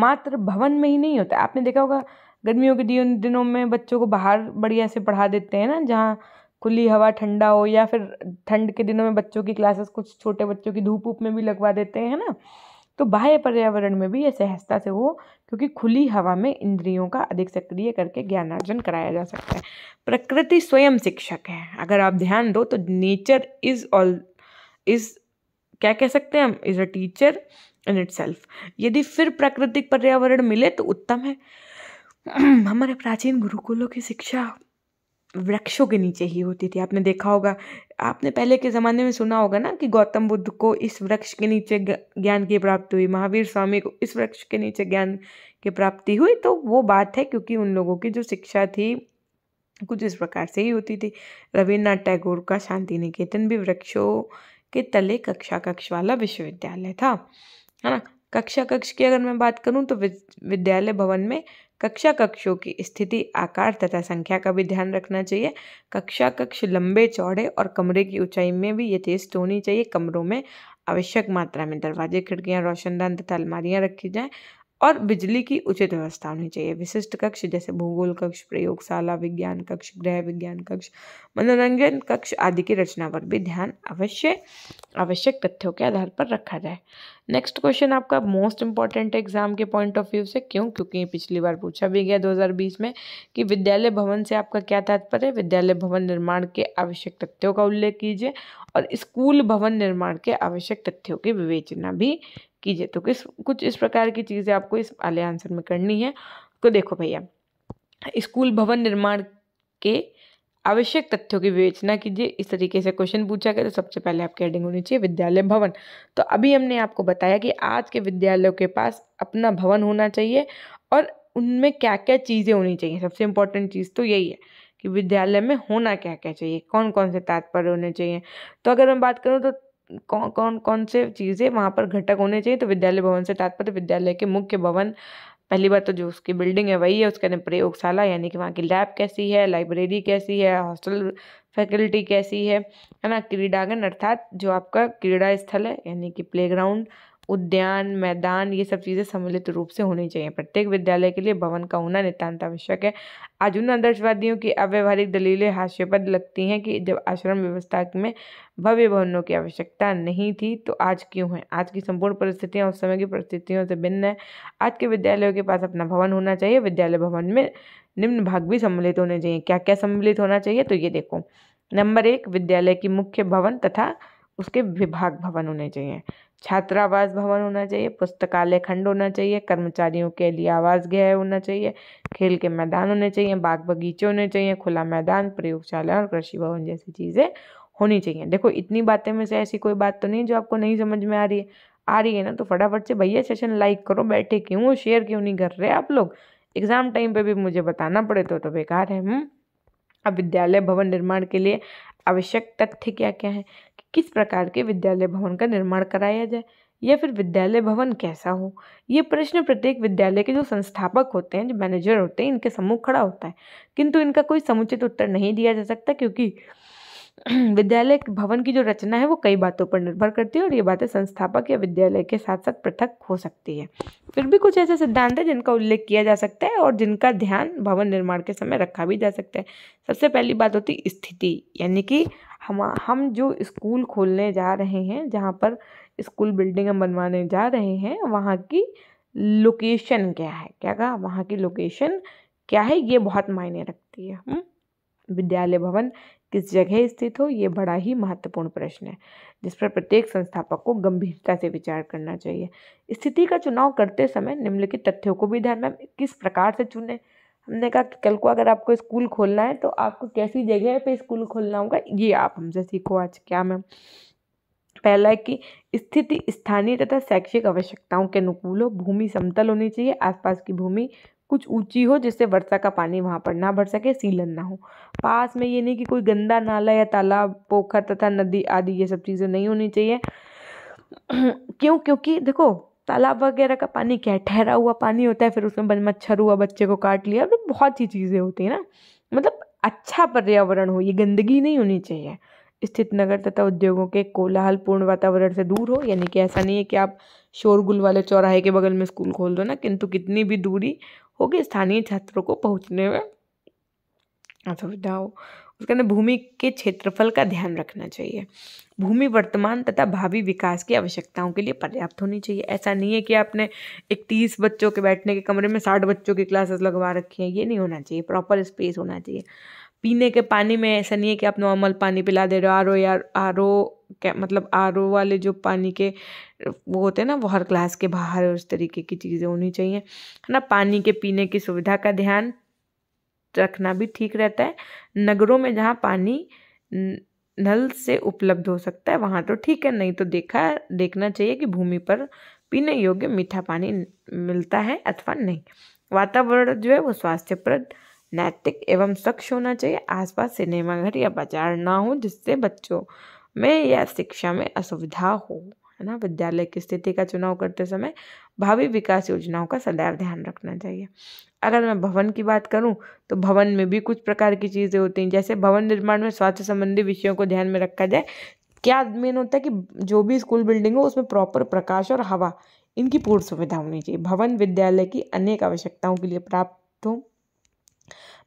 मात्र भवन में ही नहीं होता आपने देखा होगा गर्मियों के दिनों में बच्चों को बाहर बढ़िया से पढ़ा देते हैं ना जहाँ खुली हवा ठंडा हो या फिर ठंड के दिनों में बच्चों की क्लासेस कुछ छोटे बच्चों की धूप ऊप में भी लगवा देते हैं ना तो बाह्य पर्यावरण में भी यह सहजता से हो क्योंकि खुली हवा में इंद्रियों का अधिक सक्रिय करके ज्ञानार्जन कराया जा सकता है प्रकृति स्वयं शिक्षक है अगर आप ध्यान दो तो नेचर इज ऑल इज क्या कह सकते हैं हम is a teacher in it यदि फिर प्राकृतिक पर्यावरण मिले तो उत्तम है हमारे प्राचीन गुरुकुलों की शिक्षा वृक्षों के नीचे ही होती थी आपने देखा होगा आपने पहले के ज़माने में सुना होगा ना कि गौतम बुद्ध को इस वृक्ष के नीचे ज्ञान की प्राप्ति हुई महावीर स्वामी को इस वृक्ष के नीचे ज्ञान की प्राप्ति हुई तो वो बात है क्योंकि उन लोगों की जो शिक्षा थी कुछ इस प्रकार से ही होती थी रविन्द्रनाथ टैगोर का शांति निकेतन भी वृक्षों के तले कक्षा कक्ष वाला विश्वविद्यालय था है ना कक्षा कक्ष की अगर मैं बात करूँ तो विद्यालय भवन में कक्षा कक्षों की स्थिति आकार तथा संख्या का भी ध्यान रखना चाहिए कक्षा कक्ष लंबे चौड़े और कमरे की ऊंचाई में भी यथेष्ट होनी चाहिए कमरों में आवश्यक मात्रा में दरवाजे खिड़कियां रोशनदान तथा अलमारियां रखी जाएं और बिजली की उचित व्यवस्था होनी चाहिए विशिष्ट कक्ष जैसे भूगोल कक्ष प्रयोगशाला विज्ञान कक्ष गृह विज्ञान कक्ष मनोरंजन कक्ष आदि की रचना पर भी ध्यान अवश्य आवश्यक तथ्यों के आधार पर रखा जाए नेक्स्ट क्वेश्चन आपका मोस्ट इंपॉर्टेंट एग्जाम के पॉइंट ऑफ व्यू से क्यों क्योंकि पिछली बार पूछा भी गया 2020 में कि विद्यालय भवन से आपका क्या तात्पर्य विद्यालय भवन निर्माण के आवश्यक तथ्यों का उल्लेख कीजिए और स्कूल भवन निर्माण के आवश्यक तथ्यों की विवेचना भी कीजिए तो किस कुछ इस प्रकार की चीज़ें आपको इस वाले आंसर में करनी है तो देखो भैया स्कूल भवन निर्माण के आवश्यक तथ्यों की विवेचना कीजिए इस तरीके से क्वेश्चन पूछा गया तो सबसे पहले आपकी हेडिंग होनी चाहिए विद्यालय भवन तो अभी हमने आपको बताया कि आज के विद्यालयों के पास अपना भवन होना चाहिए और उनमें क्या क्या चीज़ें होनी चाहिए सबसे इम्पोर्टेंट चीज़ तो यही है कि विद्यालय में होना क्या क्या चाहिए कौन कौन से तात्पर्य होने चाहिए तो अगर मैं बात करूँ तो कौन कौन कौन से चीज़ें वहाँ पर घटक होने चाहिए तो विद्यालय भवन से तात्पर्य विद्यालय के मुख्य भवन पहली बात तो जो उसकी बिल्डिंग है वही है उसके अंदर प्रयोगशाला यानी कि वहाँ की लैब कैसी है लाइब्रेरी कैसी है हॉस्टल फैकल्टी कैसी है है ना क्रीडांगन अर्थात जो आपका क्रीड़ा स्थल है यानी कि प्लेग्राउंड उद्यान मैदान ये सब चीज़ें सम्मिलित रूप से होनी चाहिए प्रत्येक विद्यालय के लिए भवन का होना नितान्त आवश्यक है आज उन आदर्शवादियों की अव्यवहारिक दलीलें हास्यपद लगती हैं कि जब आश्रम व्यवस्था में भव्य भवनों की आवश्यकता नहीं थी तो आज क्यों है आज की संपूर्ण परिस्थितियाँ उस समय की परिस्थितियों से भिन्न है आज के विद्यालयों के पास अपना भवन होना चाहिए विद्यालय भवन में निम्न भाग भी सम्मिलित होने चाहिए क्या क्या सम्मिलित होना चाहिए तो ये देखो नंबर एक विद्यालय की मुख्य भवन तथा उसके विभाग भवन होने चाहिए छात्रावास भवन होना चाहिए पुस्तकालय खंड होना चाहिए कर्मचारियों के लिए आवास गृह होना चाहिए खेल के मैदान होने चाहिए बाग बगीचे होने चाहिए खुला मैदान प्रयोगशाला और कृषि भवन जैसी चीज़ें होनी चाहिए देखो इतनी बातें में से ऐसी कोई बात तो नहीं जो आपको नहीं समझ में आ रही है आ रही है ना तो फटाफट से भैया सेशन लाइक करो बैठे क्यों शेयर क्यों नहीं कर रहे आप लोग एग्ज़ाम टाइम पर भी मुझे बताना पड़े तो तो बेकार है हम हम्म। अब विद्यालय भवन निर्माण के लिए आवश्यक तथ्य क्या क्या है किस प्रकार के विद्यालय भवन का निर्माण कराया जाए या फिर विद्यालय भवन कैसा हो ये प्रश्न प्रत्येक विद्यालय के जो संस्थापक होते हैं जो मैनेजर होते हैं इनके सम्मुख खड़ा होता है किंतु इनका कोई समुचित उत्तर नहीं दिया जा सकता क्योंकि विद्यालय भवन की जो रचना है वो कई बातों पर निर्भर करती है और ये बातें संस्थापक या विद्यालय के साथ साथ पृथक हो सकती है फिर भी कुछ ऐसे सिद्धांत हैं जिनका उल्लेख किया जा सकता है और जिनका ध्यान भवन निर्माण के समय रखा भी जा सकता है सबसे पहली बात होती स्थिति यानी कि हम हम जो स्कूल खोलने जा रहे हैं जहाँ पर स्कूल बिल्डिंग हम बनवाने जा रहे हैं वहाँ की लोकेशन क्या है क्या कहा वहाँ की लोकेशन क्या है ये बहुत मायने रखती है हम्म? विद्यालय भवन किस जगह स्थित हो ये बड़ा ही महत्वपूर्ण प्रश्न है जिस पर प्रत्येक संस्थापक को गंभीरता से विचार करना चाहिए स्थिति का चुनाव करते समय निम्नलिखित तथ्यों को भी ध्यान में किस प्रकार से चुने हमने कहा कल को अगर आपको स्कूल खोलना है तो आपको कैसी जगह पे स्कूल खोलना होगा ये आप हमसे सीखो आज क्या मैम पहला है कि स्थिति स्थानीय तथा शैक्षिक आवश्यकताओं के अनुकूल हो भूमि समतल होनी चाहिए आसपास की भूमि कुछ ऊंची हो जिससे वर्षा का पानी वहाँ पर ना भर सके सीलन ना हो पास में ये नहीं कि कोई गंदा नाला या तालाब पोखर तथा नदी आदि ये सब चीज़ें नहीं होनी चाहिए क्यों क्योंकि देखो तालाब वगैरह का पानी क्या ठहरा हुआ पानी होता है फिर उसमें मच्छर हुआ बच्चे को काट लिया तो बहुत सी चीज़ें होती हैं ना मतलब अच्छा पर्यावरण हो ये गंदगी नहीं होनी चाहिए स्थित नगर तथा उद्योगों के कोलाहलपूर्ण वातावरण से दूर हो यानी कि ऐसा नहीं है कि आप शोरगुल वाले चौराहे के बगल में स्कूल खोल दो ना किंतु कितनी भी दूरी होगी स्थानीय छात्रों को पहुँचने में असुविधा हो उसके अंदर भूमि के क्षेत्रफल का ध्यान रखना चाहिए भूमि वर्तमान तथा भावी विकास की आवश्यकताओं के लिए पर्याप्त होनी चाहिए ऐसा नहीं है कि आपने इकतीस बच्चों के बैठने के कमरे में साठ बच्चों की क्लासेस लगवा रखी हैं ये नहीं होना चाहिए प्रॉपर स्पेस होना चाहिए पीने के पानी में ऐसा नहीं है कि आप नॉर्मल पानी पिला दे रहे हो आर ओ या आर ओ क्या मतलब आर ओ वाले जो पानी के वो होते हैं ना वो हर क्लास के बाहर उस तरीके की चीज़ें होनी चाहिए है ना पानी के पीने की सुविधा का ध्यान रखना भी ठीक रहता है नगरों में जहाँ पानी नल से उपलब्ध हो सकता है वहाँ तो ठीक है नहीं तो देखा देखना चाहिए कि भूमि पर पीने योग्य मीठा पानी मिलता है अथवा नहीं वातावरण जो है वो स्वास्थ्यप्रद नैतिक एवं स्वच्छ होना चाहिए आसपास सिनेमाघर या बाजार ना हो जिससे बच्चों में या शिक्षा में असुविधा हो है ना विद्यालय की स्थिति का चुनाव करते समय भावी विकास योजनाओं का सदैव ध्यान रखना चाहिए अगर मैं भवन की बात करूं तो भवन में भी कुछ प्रकार की चीज़ें होती हैं जैसे भवन निर्माण में स्वास्थ्य संबंधी विषयों को ध्यान में रखा जाए क्या मेन होता है कि जो भी स्कूल बिल्डिंग हो उसमें प्रॉपर प्रकाश और हवा इनकी पूर्ण सुविधा होनी चाहिए भवन विद्यालय की अनेक आवश्यकताओं के लिए प्राप्त हो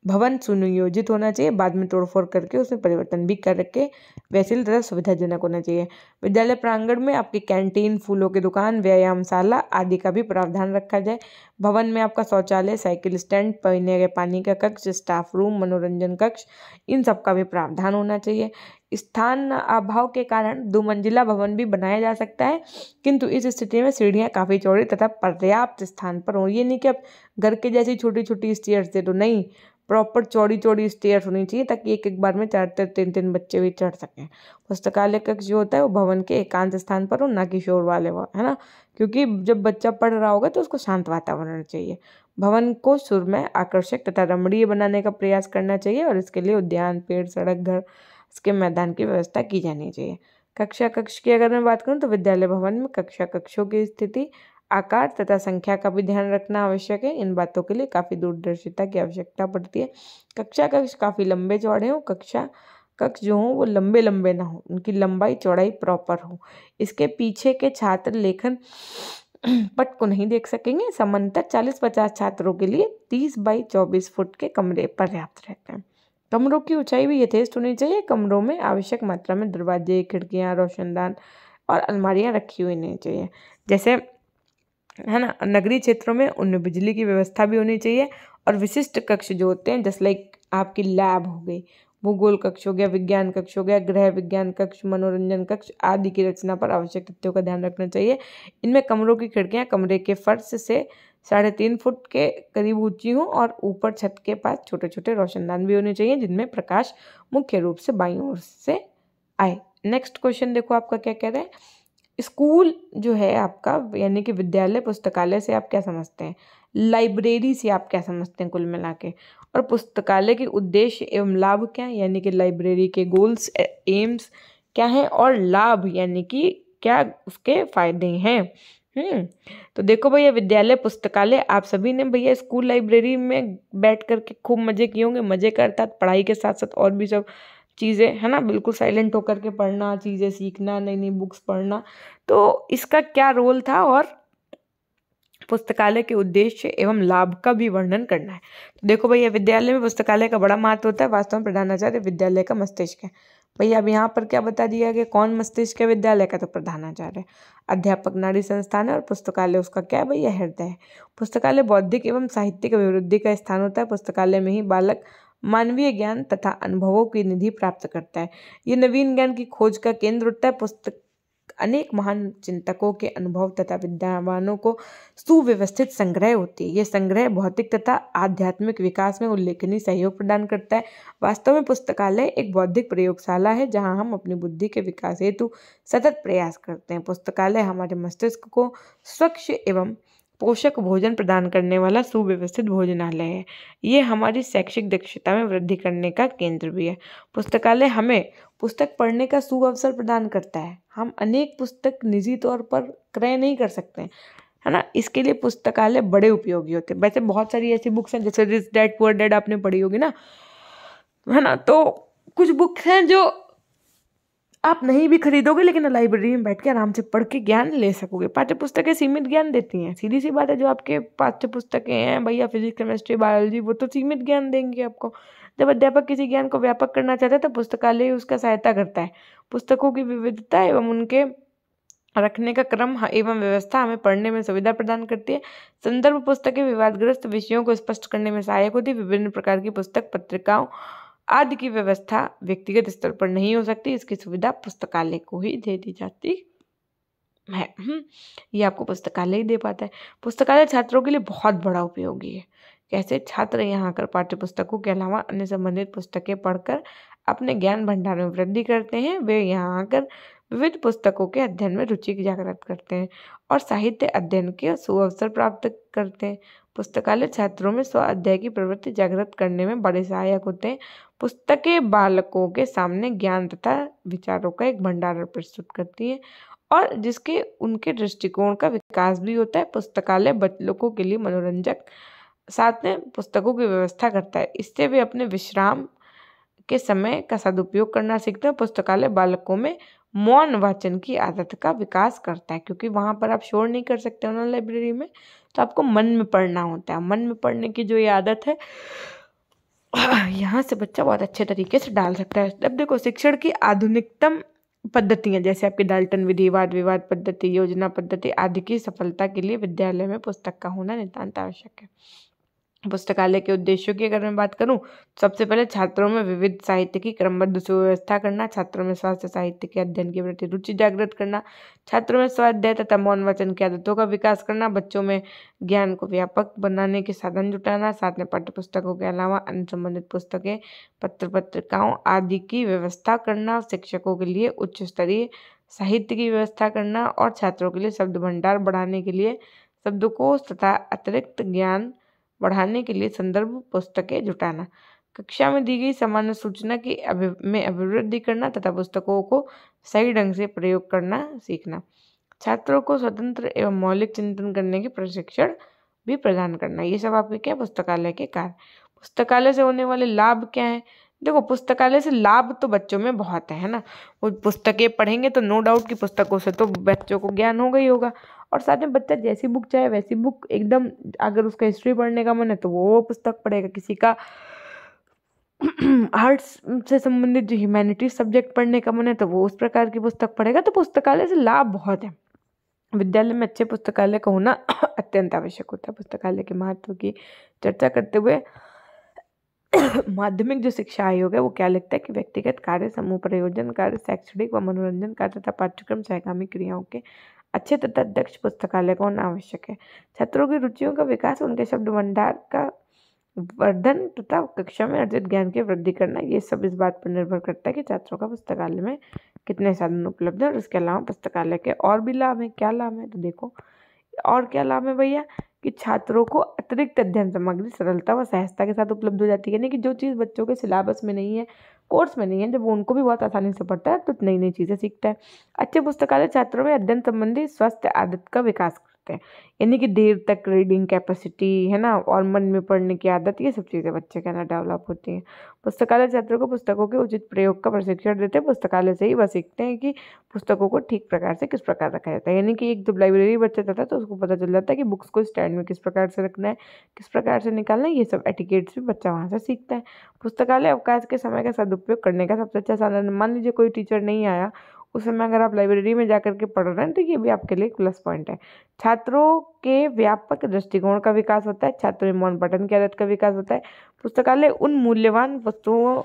भवन सुनियोजित होना चाहिए बाद में तोड़फोड़ करके उसमें परिवर्तन भी कर रखे वैसे तरह सुविधाजनक होना चाहिए विद्यालय प्रांगण में आपकी कैंटीन फूलों की दुकान व्यायामशाला आदि का भी प्रावधान रखा जाए भवन में आपका शौचालय साइकिल स्टैंड पीने के पानी का कक्ष स्टाफ रूम मनोरंजन कक्ष इन सब का भी प्रावधान होना चाहिए स्थान अभाव के कारण दो मंजिला भवन भी बनाया जा सकता है किंतु इस स्थिति में सीढ़ियाँ काफ़ी चौड़ी तथा पर्याप्त स्थान पर हों ये नहीं कि अब घर के जैसी छोटी छोटी स्टेयर से तो नहीं प्रॉपर चौड़ी चौड़ी स्टेयर होनी चाहिए ताकि एक एक बार में चार चार तीन तीन बच्चे भी चढ़ सकें पुस्तकालय कक्ष जो होता है वो भवन के एकांत स्थान पर हो ना कि शोर वाले वो है ना क्योंकि जब बच्चा पढ़ रहा होगा तो उसको शांत वातावरण चाहिए भवन को सुरमय आकर्षक तथा रमणीय बनाने का प्रयास करना चाहिए और इसके लिए उद्यान पेड़ सड़क घर इसके मैदान की व्यवस्था की जानी चाहिए कक्षा कक्ष की अगर मैं बात करूँ तो विद्यालय भवन में कक्षा कक्षों की स्थिति आकार तथा संख्या का भी ध्यान रखना आवश्यक है इन बातों के लिए काफ़ी दूरदर्शिता की आवश्यकता पड़ती है कक्षा कक्ष काफ़ी लंबे चौड़े हों कक्षा कक्ष जो हों वो लंबे लंबे ना हो उनकी लंबाई चौड़ाई प्रॉपर हो इसके पीछे के छात्र लेखन पट को नहीं देख सकेंगे समांतर चालीस पचास छात्रों के लिए तीस बाई चौबीस फुट के कमरे पर्याप्त रहते हैं कमरों की ऊंचाई भी यथेष्ट होनी चाहिए कमरों में आवश्यक मात्रा में दरवाजे खिड़कियाँ रोशनदान और अलमारियाँ रखी हुई नहीं चाहिए जैसे है ना नगरीय क्षेत्रों में उनमें बिजली की व्यवस्था भी होनी चाहिए और विशिष्ट कक्ष जो होते हैं जस्ट लाइक आपकी लैब हो गई भूगोल कक्ष हो गया विज्ञान कक्ष हो गया गृह विज्ञान कक्ष मनोरंजन कक्ष आदि की रचना पर आवश्यक तथ्यों का ध्यान रखना चाहिए इनमें कमरों की खिड़कियाँ कमरे के फर्श से साढ़े तीन फुट के करीब ऊंची हों और ऊपर छत के पास छोटे छोटे रोशनदान भी होने चाहिए जिनमें प्रकाश मुख्य रूप से बाई ओर से आए नेक्स्ट क्वेश्चन देखो आपका क्या कह रहे हैं स्कूल जो है आपका यानी कि विद्यालय पुस्तकालय से आप क्या समझते हैं लाइब्रेरी से आप क्या समझते हैं कुल मिला के और पुस्तकालय के उद्देश्य एवं लाभ क्या है यानी कि लाइब्रेरी के गोल्स एम्स क्या हैं और लाभ यानी कि क्या उसके फायदे हैं हम्म, तो देखो भैया विद्यालय पुस्तकालय आप सभी ने भैया स्कूल लाइब्रेरी में बैठ करके खूब मज़े किए होंगे मज़े करता पढ़ाई के साथ साथ और भी सब चीज़ें है ना बिल्कुल साइलेंट होकर के पढ़ना चीज़ें सीखना नई नई बुक्स पढ़ना तो इसका क्या रोल था और पुस्तकालय के उद्देश्य एवं लाभ का भी वर्णन करना है तो देखो भैया विद्यालय में पुस्तकालय का बड़ा महत्व होता है वास्तव में प्रधानाचार्य विद्यालय का मस्तिष्क है भैया अब यहाँ पर क्या बता दिया कि कौन मस्तिष्क है विद्यालय का तो प्रधानाचार्य अध्यापक नारी संस्थान है और पुस्तकालय उसका क्या भैया हृदय है पुस्तकालय बौद्धिक एवं साहित्यिक अभिवृद्धि का स्थान होता है पुस्तकालय में ही बालक मानवीय ज्ञान तथा अनुभवों की निधि प्राप्त करता है ये नवीन ज्ञान की खोज का केंद्र होता है पुस्तक अनेक महान चिंतकों के अनुभव तथा विद्यमानों को सुव्यवस्थित संग्रह होती है ये संग्रह भौतिक तथा आध्यात्मिक विकास में उल्लेखनीय सहयोग प्रदान करता है वास्तव में पुस्तकालय एक बौद्धिक प्रयोगशाला है जहां हम अपनी बुद्धि के विकास हेतु सतत प्रयास करते हैं पुस्तकालय हमारे मस्तिष्क को स्वच्छ एवं पोषक भोजन प्रदान करने वाला सुव्यवस्थित भोजनालय है ये हमारी शैक्षिक दक्षता में वृद्धि करने का केंद्र भी है पुस्तकालय हमें पुस्तक पढ़ने का सुअवसर प्रदान करता है हम अनेक पुस्तक निजी तौर पर क्रय नहीं कर सकते है ना इसके लिए पुस्तकालय बड़े उपयोगी होते हैं वैसे बहुत सारी ऐसी बुक्स हैं जैसे डेड पुअर डेड आपने पढ़ी होगी ना है ना तो कुछ बुक्स हैं जो आप नहीं भी खरीदोगे लेकिन लाइब्रेरी में बैठ के आराम से पढ़ के ज्ञान ले सकोगे पाठ्य पुस्तकें सीमित ज्ञान देती हैं सीधी सी बात है जो आपके पाठ्य पुस्तकें हैं भैया फिजिक्स केमिस्ट्री बायोलॉजी वो तो सीमित ज्ञान देंगे आपको जब अध्यापक किसी ज्ञान को व्यापक करना चाहता है तो पुस्तकालय उसका सहायता करता है पुस्तकों की विविधता एवं उनके रखने का क्रम एवं व्यवस्था हमें पढ़ने में सुविधा प्रदान करती है संदर्भ पुस्तकें विवादग्रस्त विषयों को स्पष्ट करने में सहायक होती है विभिन्न प्रकार की पुस्तक पत्रिकाओं आदि की व्यवस्था व्यक्तिगत स्तर पर नहीं हो सकती इसकी सुविधा पुस्तकालय को ही दे दी जाती है हम्म, ये आपको पुस्तकालय ही दे पाता है पुस्तकालय छात्रों के लिए बहुत बड़ा उपयोगी है कैसे छात्र यहाँ आकर पाठ्य पुस्तकों के अलावा अन्य संबंधित पुस्तकें पढ़कर अपने ज्ञान भंडार में वृद्धि करते हैं वे यहाँ आकर विविध पुस्तकों के अध्ययन में रुचि जागृत करते हैं और साहित्य अध्ययन के सुअवसर प्राप्त करते हैं पुस्तकालय छात्रों में स्व अध्याय की प्रवृत्ति जागृत करने में बड़े सहायक होते हैं पुस्तकें बालकों के सामने ज्ञान तथा विचारों का एक भंडार प्रस्तुत करती हैं और जिसके उनके दृष्टिकोण का विकास भी होता है पुस्तकालय लोगों के लिए मनोरंजक साथ में पुस्तकों की व्यवस्था करता है इससे वे अपने विश्राम के समय का सदुपयोग करना सीखते हैं पुस्तकालय बालकों में मौन वाचन की आदत का विकास करता है क्योंकि वहाँ पर आप शोर नहीं कर सकते हो ना लाइब्रेरी में तो आपको मन में पढ़ना होता है मन में पढ़ने की जो ये आदत है यहाँ से बच्चा बहुत अच्छे तरीके से डाल सकता है अब देखो शिक्षण की आधुनिकतम पद्धतियाँ जैसे आपकी डाल्टन विधि वाद विवाद पद्धति योजना पद्धति आदि की सफलता के लिए विद्यालय में पुस्तक का होना नितान्त आवश्यक है पुस्तकालय के उद्देश्यों की अगर मैं बात करूं सबसे पहले छात्रों में विविध साहित्य की क्रमबद्ध सुव्यवस्था करना छात्रों में स्वास्थ्य साहित्य के अध्ययन के प्रति रुचि जागृत करना छात्रों में स्वाध्याय तथा मौन वचन की आदतों का विकास करना बच्चों में ज्ञान को व्यापक बनाने के साधन जुटाना साथ में पाठ्य पुस्तकों के अलावा अन्य संबंधित पुस्तकें पत्र पत्रिकाओं आदि की व्यवस्था करना शिक्षकों के लिए उच्च स्तरीय साहित्य की व्यवस्था करना और छात्रों के लिए शब्द भंडार बढ़ाने के लिए शब्दकोश तथा अतिरिक्त ज्ञान बढ़ाने के लिए संदर्भ पुस्तकें जुटाना कक्षा में दी गई सामान्य सूचना की अभि में अभिवृद्धि करना तथा पुस्तकों को सही ढंग से प्रयोग करना सीखना छात्रों को स्वतंत्र एवं मौलिक चिंतन करने के प्रशिक्षण भी प्रदान करना ये सब आपके क्या पुस्तकालय के कार्य पुस्तकालय से होने वाले लाभ क्या हैं देखो पुस्तकालय से लाभ तो बच्चों में बहुत है ना वो पुस्तकें पढ़ेंगे तो नो डाउट कि पुस्तकों से तो बच्चों को ज्ञान हो गई होगा और साथ में बच्चा जैसी बुक चाहे वैसी बुक एकदम अगर उसका हिस्ट्री पढ़ने का मन है तो वो पुस्तक पढ़ेगा किसी का आर्ट्स से संबंधित जो ह्यूमैनिटीज सब्जेक्ट पढ़ने का मन है तो वो उस प्रकार की पुस्तक पढ़ेगा तो पुस्तकालय से लाभ बहुत है विद्यालय में अच्छे पुस्तकालय का होना अत्यंत आवश्यक होता है पुस्तकालय के महत्व की चर्चा करते हुए माध्यमिक जो शिक्षा आयोग है वो क्या लिखता है कि व्यक्तिगत कार्य समूह प्रयोजन कार्य शैक्षणिक व मनोरंजन कार्य तथा पाठ्यक्रम सहगामी क्रियाओं के अच्छे तथा दक्ष पुस्तकालय का होना आवश्यक है छात्रों की रुचियों का विकास उनके शब्द भंडार का वर्धन तथा कक्षा में अर्जित ज्ञान की वृद्धि करना ये सब इस बात पर निर्भर करता है कि छात्रों का पुस्तकालय में कितने साधन उपलब्ध हैं और इसके अलावा पुस्तकालय के और भी लाभ हैं क्या लाभ है तो देखो और क्या लाभ है भैया कि छात्रों को अतिरिक्त अध्ययन सामग्री सरलता व सहजता के साथ उपलब्ध हो जाती है यानी कि जो चीज़ बच्चों के सिलेबस में नहीं है कोर्स में नहीं है जब उनको भी बहुत आसानी से पढ़ता है तो नई नई चीज़ें सीखता है अच्छे पुस्तकालय छात्रों में अध्ययन संबंधी स्वस्थ आदत का विकास सकते हैं यानी कि देर तक रीडिंग कैपेसिटी है ना और मन में पढ़ने की आदत ये सब चीज़ें बच्चे के अंदर डेवलप होती हैं पुस्तकालय छात्रों को पुस्तकों के उचित प्रयोग का प्रशिक्षण देते हैं पुस्तकालय से ही वह सीखते हैं कि पुस्तकों को ठीक प्रकार से किस प्रकार रखा जाता है यानी कि एक जब तो लाइब्रेरी बच्चा जाता है तो उसको पता चल जाता है कि बुक्स को स्टैंड में किस प्रकार से रखना है किस प्रकार से निकालना है ये सब एटिकेट्स भी बच्चा वहाँ से सीखता है पुस्तकालय अवकाश के समय का सदुपयोग करने का सबसे अच्छा साधन मान लीजिए कोई टीचर नहीं आया उस समय अगर आप लाइब्रेरी में जा के पढ़ रहे हैं तो ये भी आपके लिए प्लस पॉइंट है छात्रों के व्यापक दृष्टिकोण का विकास होता है छात्रों में मौन पठन की आदत का विकास होता है पुस्तकालय उन मूल्यवान वस्तुओं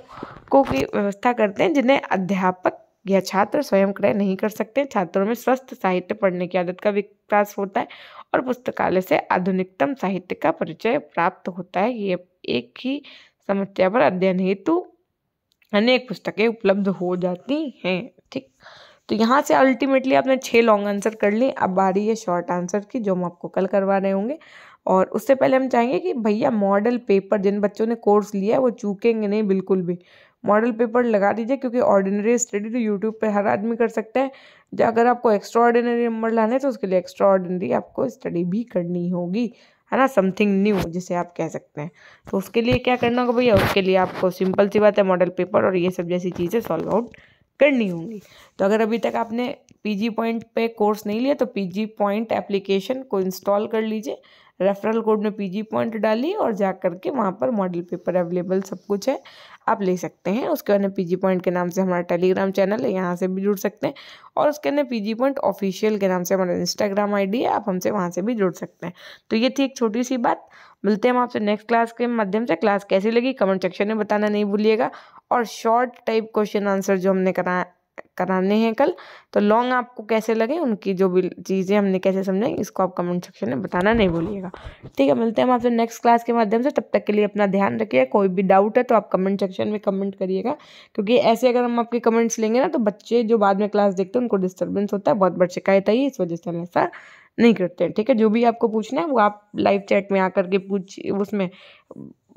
को की व्यवस्था करते हैं जिन्हें अध्यापक या छात्र स्वयं क्रय नहीं कर सकते छात्रों में स्वस्थ साहित्य पढ़ने की आदत का विकास होता है और पुस्तकालय से आधुनिकतम साहित्य का परिचय प्राप्त होता है ये एक ही समस्या पर अध्ययन हेतु अनेक पुस्तकें उपलब्ध हो जाती हैं ठीक तो यहाँ से अल्टीमेटली आपने छः लॉन्ग आंसर कर लिए अब बारी है शॉर्ट आंसर की जो हम आपको कल करवा रहे होंगे और उससे पहले हम चाहेंगे कि भैया मॉडल पेपर जिन बच्चों ने कोर्स लिया है वो चूकेंगे नहीं बिल्कुल भी मॉडल पेपर लगा दीजिए क्योंकि ऑर्डिनरी स्टडी तो यूट्यूब पर हर आदमी कर सकता है जो अगर आपको एक्स्ट्रा ऑर्डिनरी नंबर लाने तो उसके लिए एक्स्ट्रा ऑर्डिनरी आपको स्टडी भी करनी होगी है ना समथिंग न्यू जिसे आप कह सकते हैं तो उसके लिए क्या करना होगा भैया उसके लिए आपको सिंपल सी बात है मॉडल पेपर और ये सब जैसी चीज़ें सॉल्व आउट करनी होंगी तो अगर अभी तक आपने पीजी पॉइंट पे कोर्स नहीं लिया तो पीजी पॉइंट एप्लीकेशन को इंस्टॉल कर लीजिए रेफरल कोड में पीजी पॉइंट डालिए और जा करके वहाँ पर मॉडल पेपर अवेलेबल सब कुछ है आप ले सकते हैं उसके बाद पीजी पॉइंट के नाम से हमारा टेलीग्राम चैनल है यहाँ से भी जुड़ सकते हैं और उसके अंदर पीजी पॉइंट ऑफिशियल के नाम से हमारा इंस्टाग्राम आईडी है आप हमसे वहाँ से भी जुड़ सकते हैं तो ये थी एक छोटी सी बात मिलते हैं हम आपसे नेक्स्ट क्लास के माध्यम से क्लास कैसी लगी कमेंट सेक्शन में बताना नहीं भूलिएगा और शॉर्ट टाइप क्वेश्चन आंसर जो हमने करा कराने हैं कल तो लॉन्ग आपको कैसे लगे उनकी जो भी चीज़ें हमने कैसे समझाई इसको आप कमेंट सेक्शन में बताना नहीं भूलिएगा ठीक है मिलते हैं हम आपसे नेक्स्ट क्लास के माध्यम से तब तक के लिए अपना ध्यान रखिएगा कोई भी डाउट है तो आप कमेंट सेक्शन में कमेंट करिएगा क्योंकि ऐसे अगर हम आपके कमेंट्स लेंगे ना तो बच्चे जो बाद में क्लास देखते हैं उनको डिस्टर्बेंस होता है बहुत बड़ी शिकायत आई इस वजह से हम ऐसा नहीं करते हैं ठीक है जो भी आपको पूछना है वो आप लाइव चैट में आकर के पूछ उसमें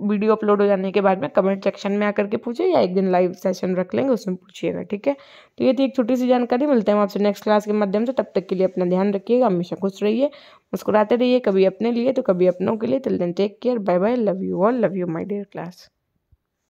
वीडियो अपलोड हो जाने के बाद में कमेंट सेक्शन में आकर के पूछे या एक दिन लाइव सेशन रख लेंगे उसमें पूछिएगा ठीक है तो ये थी एक छोटी सी जानकारी मिलते हैं आपसे नेक्स्ट क्लास के माध्यम से तब तक के लिए अपना ध्यान रखिएगा हमेशा खुश रहिए मुस्कुराते रहिए कभी अपने लिए तो कभी अपनों के लिए till then take care bye bye love you all love you my dear class